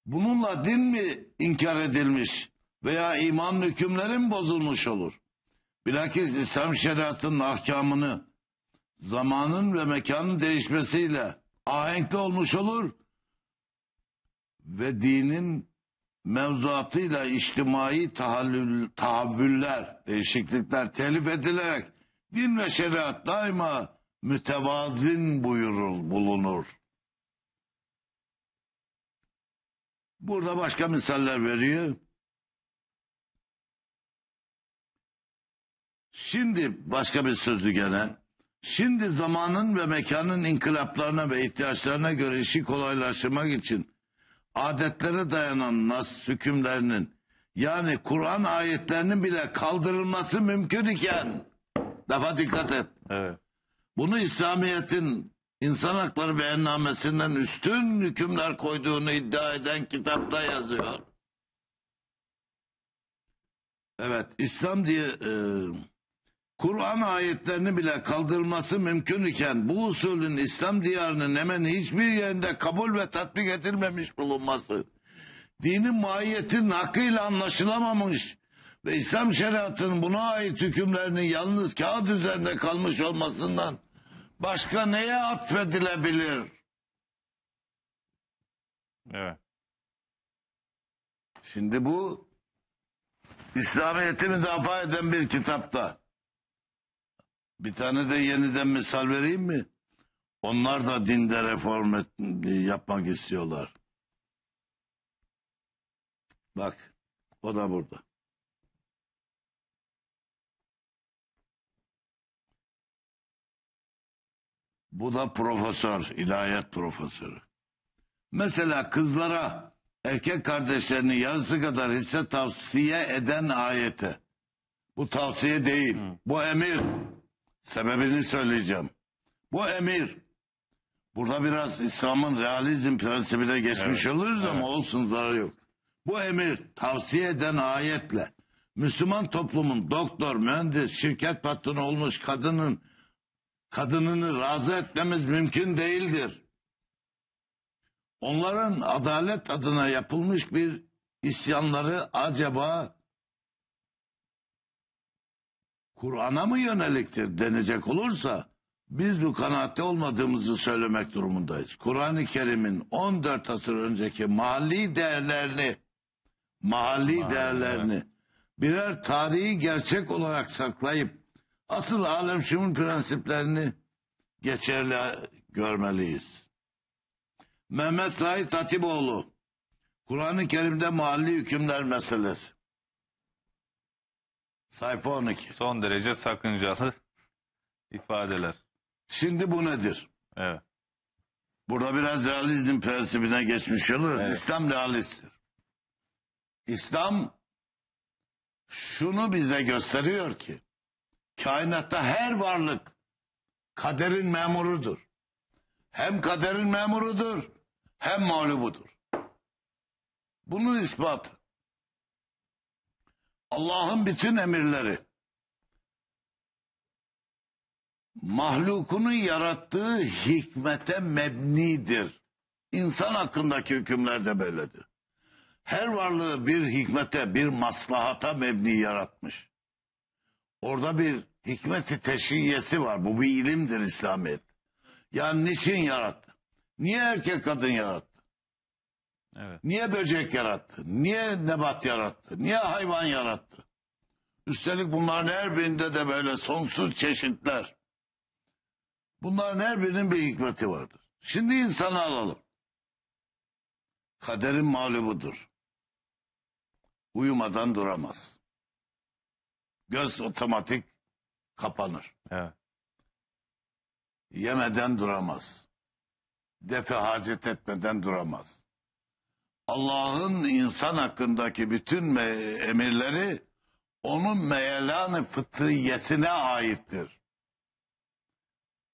Bununla din mi inkar edilmiş veya iman hükümleri mi bozulmuş olur? Bilakis İslam şeriatının ahkamını zamanın ve mekanın değişmesiyle ahenkli olmuş olur ve dinin mevzuatıyla içtimai tahallül, tahavvüller, değişiklikler telif edilerek din ve şeriat daima mütevazin buyurul bulunur. Burada başka misaller veriyor. Şimdi başka bir sözü gene. Şimdi zamanın ve mekanın inkılaplarına ve ihtiyaçlarına göre işi kolaylaştırmak için adetlere dayanan nas hükümlerinin yani Kur'an ayetlerinin bile kaldırılması mümkün iken defa dikkat et. Evet bunu İslamiyet'in insan hakları beyannamesinden üstün hükümler koyduğunu iddia eden kitapta yazıyor. Evet, İslam diye e, Kur'an ayetlerini bile kaldırması mümkün iken bu usulün İslam diyarının hemen hiçbir yerinde kabul ve tatbik edilmemiş bulunması, dinin mahiyetin hakkıyla anlaşılamamış ve İslam şeriatının buna ait hükümlerinin yalnız kağıt üzerinde kalmış olmasından başka neye atfedilebilir? Evet. Şimdi bu İslamiyet'i müdafaa eden bir kitapta. Bir tane de yeniden misal vereyim mi? Onlar da dinde reform et, yapmak istiyorlar. Bak o da burada. Bu da profesör, ilahiyat profesörü. Mesela kızlara erkek kardeşlerinin yarısı kadar hisse tavsiye eden ayete. Bu tavsiye değil. Bu emir. Sebebini söyleyeceğim. Bu emir. Burada biraz İslam'ın realizm prensibine geçmiş evet, oluruz evet. ama olsun zararı yok. Bu emir tavsiye eden ayetle Müslüman toplumun doktor, mühendis, şirket patronu olmuş kadının kadınını razı etmemiz mümkün değildir. Onların adalet adına yapılmış bir isyanları acaba Kur'an'a mı yöneliktir denecek olursa biz bu kanaatte olmadığımızı söylemek durumundayız. Kur'an-ı Kerim'in 14 asır önceki mahalli değerlerini mahalli değerlerini birer tarihi gerçek olarak saklayıp Asıl alem şunun prensiplerini geçerli görmeliyiz. Mehmet Said Hatipoğlu Kur'an-ı Kerim'de mahalli hükümler meselesi. Sayfa 12. Son derece sakıncalı ifadeler. Şimdi bu nedir? Evet. Burada biraz realizm prensibine geçmiş oluruz. Evet. İslam realisttir. İslam şunu bize gösteriyor ki Kainatta her varlık kaderin memurudur. Hem kaderin memurudur hem mağlubudur. Bunun ispatı. Allah'ın bütün emirleri mahlukunun yarattığı hikmete mebnidir. İnsan hakkındaki hükümler de böyledir. Her varlığı bir hikmete, bir maslahata mebni yaratmış. Orada bir hikmeti teşhiyesi var. Bu bir ilimdir İslamiyet. Yani niçin yarattı? Niye erkek kadın yarattı? Evet. Niye böcek yarattı? Niye nebat yarattı? Niye hayvan yarattı? Üstelik bunların her birinde de böyle sonsuz çeşitler. Bunların her birinin bir hikmeti vardır. Şimdi insanı alalım. Kaderin mağlubudur. Uyumadan duramaz. Göz otomatik kapanır. Evet. Yemeden duramaz. Defe hacet etmeden duramaz. Allah'ın insan hakkındaki bütün emirleri onun meyelanı fıtriyesine aittir.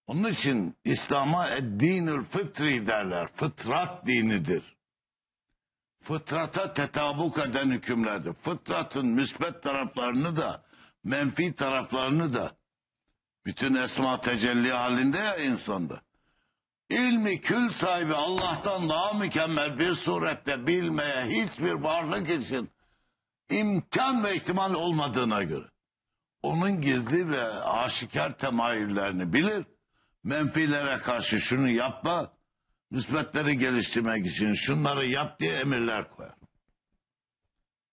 Onun için İslam'a dinül fıtri derler. Fıtrat dinidir. Fıtrata tetabuk eden hükümlerdir. Fıtratın müsbet taraflarını da menfi taraflarını da bütün esma tecelli halinde ya insanda. İlmi kül sahibi Allah'tan daha mükemmel bir surette bilmeye hiçbir varlık için imkan ve ihtimal olmadığına göre onun gizli ve aşikar temayüllerini bilir. Menfilere karşı şunu yapma, müsbetleri geliştirmek için şunları yap diye emirler koyar.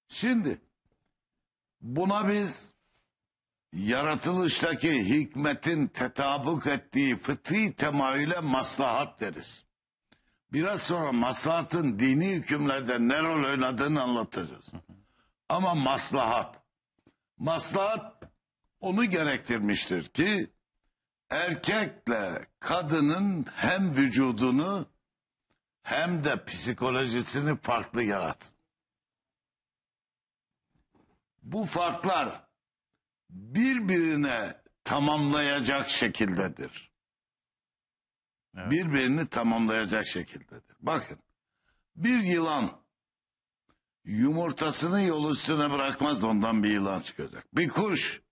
Şimdi buna biz yaratılıştaki hikmetin tetabuk ettiği fıtri temayüle maslahat deriz. Biraz sonra maslahatın dini hükümlerde ne rol oynadığını anlatacağız. Ama maslahat, maslahat onu gerektirmiştir ki erkekle kadının hem vücudunu hem de psikolojisini farklı yarat. Bu farklar birbirine tamamlayacak şekildedir. Evet. Birbirini tamamlayacak şekildedir. Bakın bir yılan yumurtasını yol üstüne bırakmaz ondan bir yılan çıkacak. Bir kuş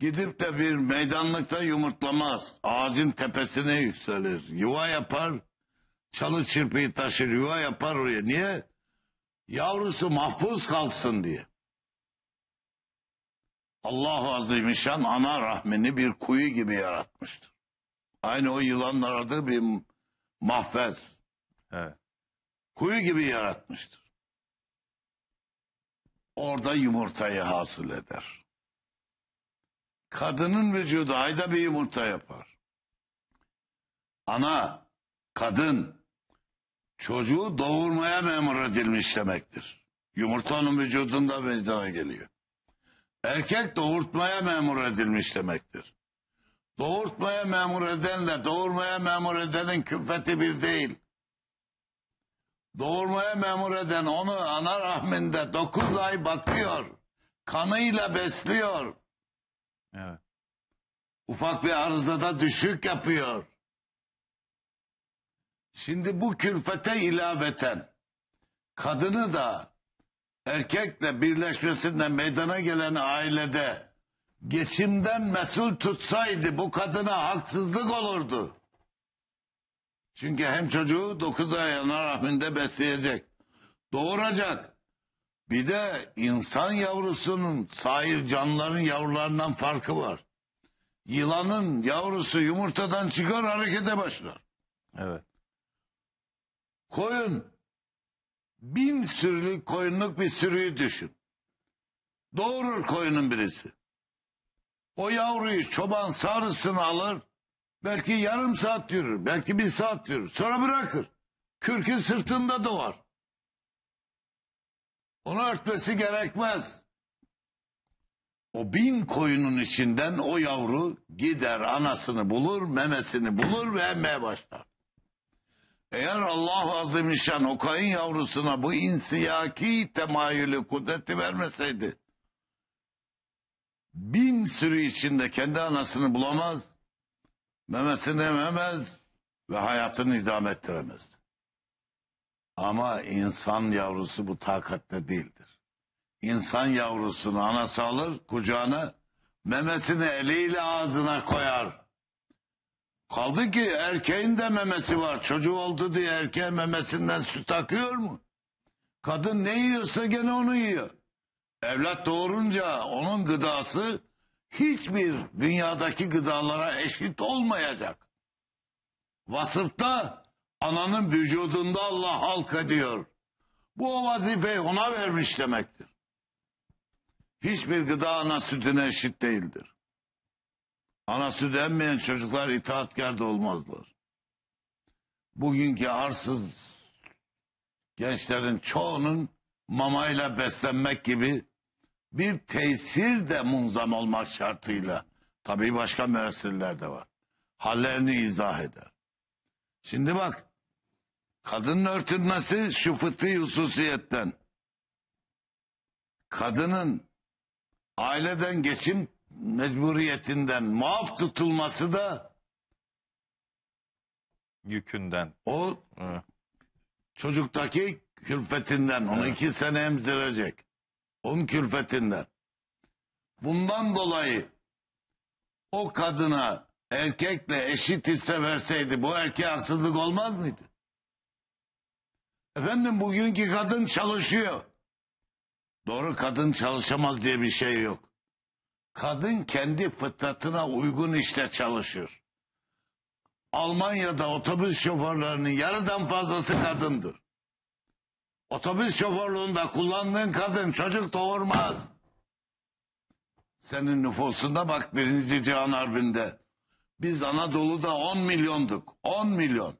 gidip de bir meydanlıkta yumurtlamaz. Ağacın tepesine yükselir. Yuva yapar. Çalı çırpıyı taşır yuva yapar oraya. Niye? Yavrusu mahfuz kalsın diye. Allah Azimüşşan ana rahmini bir kuyu gibi yaratmıştır. Aynı o yılanın aradığı bir mahfez. Evet. Kuyu gibi yaratmıştır. Orada yumurtayı hasıl eder. Kadının vücudu ayda bir yumurta yapar. Ana, kadın, çocuğu doğurmaya memur edilmiş demektir. Yumurta onun vücudunda meydana geliyor erkek doğurtmaya memur edilmiş demektir. Doğurtmaya memur edenle doğurmaya memur edenin küfeti bir değil. Doğurmaya memur eden onu ana rahminde dokuz ay bakıyor. Kanıyla besliyor. Evet. Ufak bir arızada düşük yapıyor. Şimdi bu külfete ilaveten kadını da erkekle birleşmesinden meydana gelen ailede geçimden mesul tutsaydı bu kadına haksızlık olurdu. Çünkü hem çocuğu dokuz ay ana rahminde besleyecek, doğuracak. Bir de insan yavrusunun sair canlıların yavrularından farkı var. Yılanın yavrusu yumurtadan çıkar harekete başlar. Evet. Koyun bin sürülük koyunluk bir sürüyü düşün. Doğurur koyunun birisi. O yavruyu çoban sarısını alır. Belki yarım saat yürür. Belki bir saat yürür. Sonra bırakır. Kürkün sırtında doğar. Onu örtmesi gerekmez. O bin koyunun içinden o yavru gider anasını bulur, memesini bulur ve emmeye başlar. Eğer Allah Azimüşşan o kayın yavrusuna bu insiyaki temayülü kudreti vermeseydi bin sürü içinde kendi anasını bulamaz, memesini ememez ve hayatını idam ettiremez. Ama insan yavrusu bu takatte değildir. İnsan yavrusunu anası alır kucağına, memesini eliyle ağzına koyar. Kaldı ki erkeğin de memesi var. Çocuğu oldu diye erkeğe memesinden süt akıyor mu? Kadın ne yiyorsa gene onu yiyor. Evlat doğurunca onun gıdası hiçbir dünyadaki gıdalara eşit olmayacak. Vasıfta ananın vücudunda Allah halka diyor. Bu o vazifeyi ona vermiş demektir. Hiçbir gıda ana sütüne eşit değildir. Anası denmeyen çocuklar itaatkar da olmazlar. Bugünkü arsız gençlerin çoğunun mamayla beslenmek gibi bir tesir de munzam olmak şartıyla tabii başka müessirler de var. Hallerini izah eder. Şimdi bak kadının örtünmesi şu fıtri hususiyetten. Kadının aileden geçim mecburiyetinden muaf tutulması da Yükünden. o Hı. çocuktaki külfetinden onu Evet. iki sene emzirecek. Onun külfetinden. Bundan dolayı o kadına erkekle eşit hisse verseydi bu erkeğe haksızlık olmaz mıydı? Efendim bugünkü kadın çalışıyor. Doğru kadın çalışamaz diye bir şey yok. Kadın kendi fıtratına uygun işte çalışır. Almanya'da otobüs şoförlerinin yarıdan fazlası kadındır. Otobüs şoförlüğünde kullandığın kadın çocuk doğurmaz. Senin nüfusunda bak birinci Cihan Harbi'nde. Biz Anadolu'da 10 milyonduk. 10 milyon.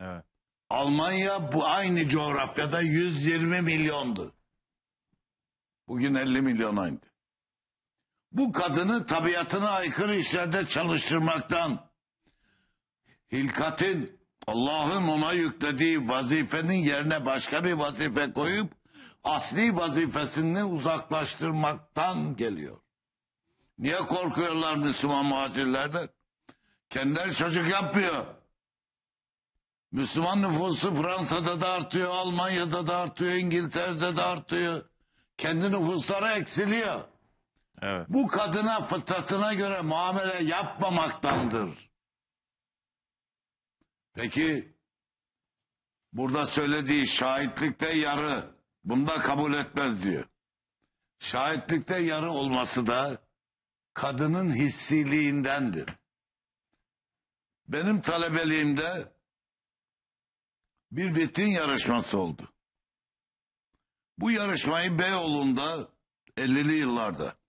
Evet. Almanya bu aynı coğrafyada 120 milyondu. Bugün 50 milyona indi bu kadını tabiatına aykırı işlerde çalıştırmaktan, hilkatin Allah'ın ona yüklediği vazifenin yerine başka bir vazife koyup asli vazifesini uzaklaştırmaktan geliyor. Niye korkuyorlar Müslüman muhacirlerden? Kendileri çocuk yapmıyor. Müslüman nüfusu Fransa'da da artıyor, Almanya'da da artıyor, İngiltere'de de artıyor. Kendi nüfusları eksiliyor. Evet. Bu kadına fıtratına göre muamele yapmamaktandır. Peki burada söylediği şahitlikte yarı bunda kabul etmez diyor. Şahitlikte yarı olması da kadının hissiliğindendir. Benim talebeliğimde bir vitin yarışması oldu. Bu yarışmayı Beyoğlu'nda 50'li yıllarda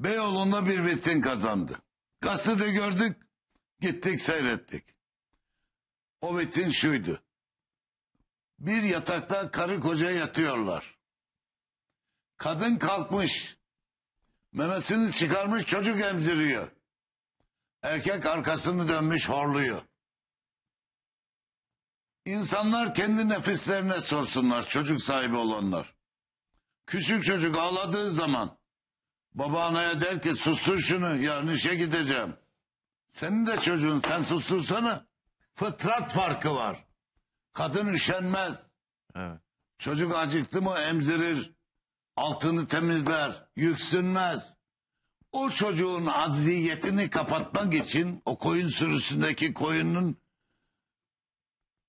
Beyoğlu'nda bir vitrin kazandı. Gazetede gördük, gittik seyrettik. O vitrin şuydu. Bir yatakta karı koca yatıyorlar. Kadın kalkmış. Memesini çıkarmış çocuk emziriyor. Erkek arkasını dönmüş horluyor. İnsanlar kendi nefislerine sorsunlar çocuk sahibi olanlar. Küçük çocuk ağladığı zaman Babaanneye der ki sustur şunu yarın işe gideceğim. Senin de çocuğun sen sustursana. Fıtrat farkı var. Kadın üşenmez. Evet. Çocuk acıktı mı emzirir. Altını temizler. Yüksünmez. O çocuğun aziyetini kapatmak için o koyun sürüsündeki koyunun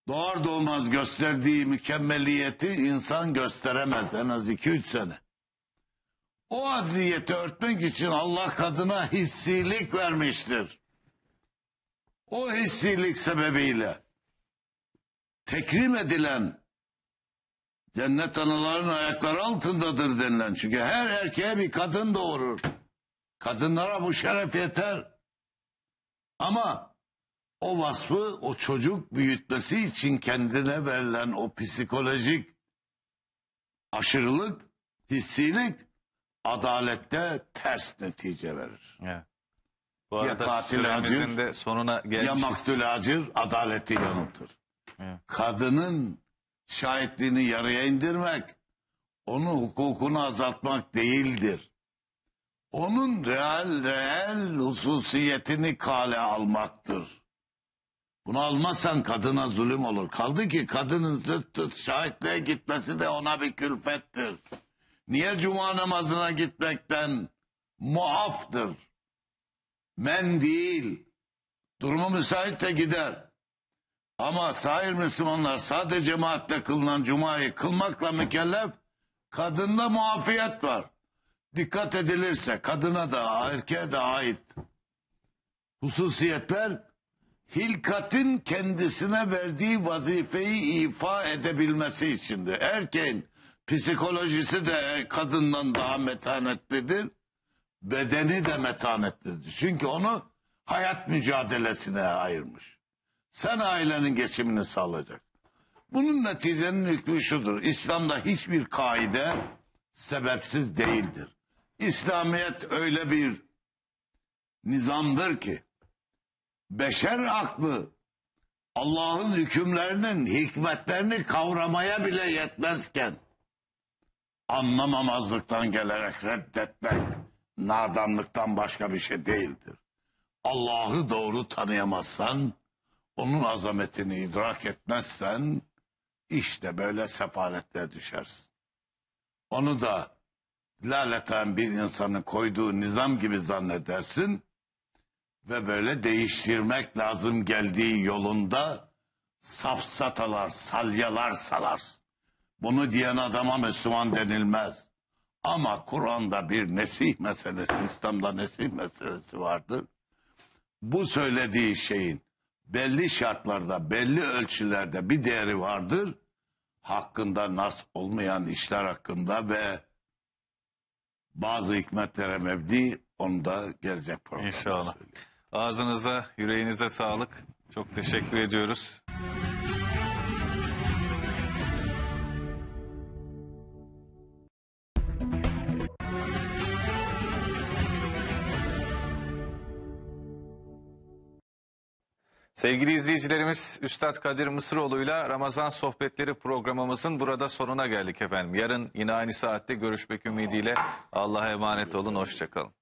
doğar doğmaz gösterdiği mükemmeliyeti insan gösteremez en az 2-3 sene. O aziyeti örtmek için Allah kadına hissilik vermiştir. O hissilik sebebiyle tekrim edilen cennet anaların ayakları altındadır denilen. Çünkü her erkeğe bir kadın doğurur. Kadınlara bu şeref yeter. Ama o vasfı o çocuk büyütmesi için kendine verilen o psikolojik aşırılık, hissilik adalette ters netice verir. Evet. Bu Ya katil süremizin acır, de sonuna Ya maktul acır adaleti yanıltır. Evet. Kadının şahitliğini yarıya indirmek onun hukukunu azaltmak değildir. Onun real real hususiyetini kale almaktır. Bunu almazsan kadına zulüm olur. Kaldı ki kadının zırt zırt şahitliğe gitmesi de ona bir külfettir. Niye cuma namazına gitmekten muaftır? Men değil. Durumu müsait de gider. Ama sahir Müslümanlar sadece cemaatle kılınan cumayı kılmakla mükellef kadında muafiyet var. Dikkat edilirse kadına da erkeğe de ait hususiyetler hilkatin kendisine verdiği vazifeyi ifa edebilmesi içindir. Erkeğin Psikolojisi de kadından daha metanetlidir. Bedeni de metanetlidir. Çünkü onu hayat mücadelesine ayırmış. Sen ailenin geçimini sağlayacak. Bunun neticenin hükmü şudur. İslam'da hiçbir kaide sebepsiz değildir. İslamiyet öyle bir nizamdır ki beşer aklı Allah'ın hükümlerinin hikmetlerini kavramaya bile yetmezken anlamamazlıktan gelerek reddetmek nadanlıktan başka bir şey değildir. Allah'ı doğru tanıyamazsan, onun azametini idrak etmezsen işte böyle sefaletlere düşersin. Onu da laleten bir insanın koyduğu nizam gibi zannedersin ve böyle değiştirmek lazım geldiği yolunda safsatalar, salyalar salarsın. Bunu diyen adama Müslüman denilmez. Ama Kur'an'da bir nesih meselesi, İslam'da nesih meselesi vardır. Bu söylediği şeyin belli şartlarda, belli ölçülerde bir değeri vardır. Hakkında nas olmayan işler hakkında ve bazı hikmetlere mevdi, onu da gelecek programda İnşallah. Söyleyeyim. Ağzınıza, yüreğinize sağlık. Çok teşekkür ediyoruz. Sevgili izleyicilerimiz Üstad Kadir Mısıroğlu'yla Ramazan Sohbetleri programımızın burada sonuna geldik efendim. Yarın yine aynı saatte görüşmek ümidiyle Allah'a emanet olun. Hoşçakalın.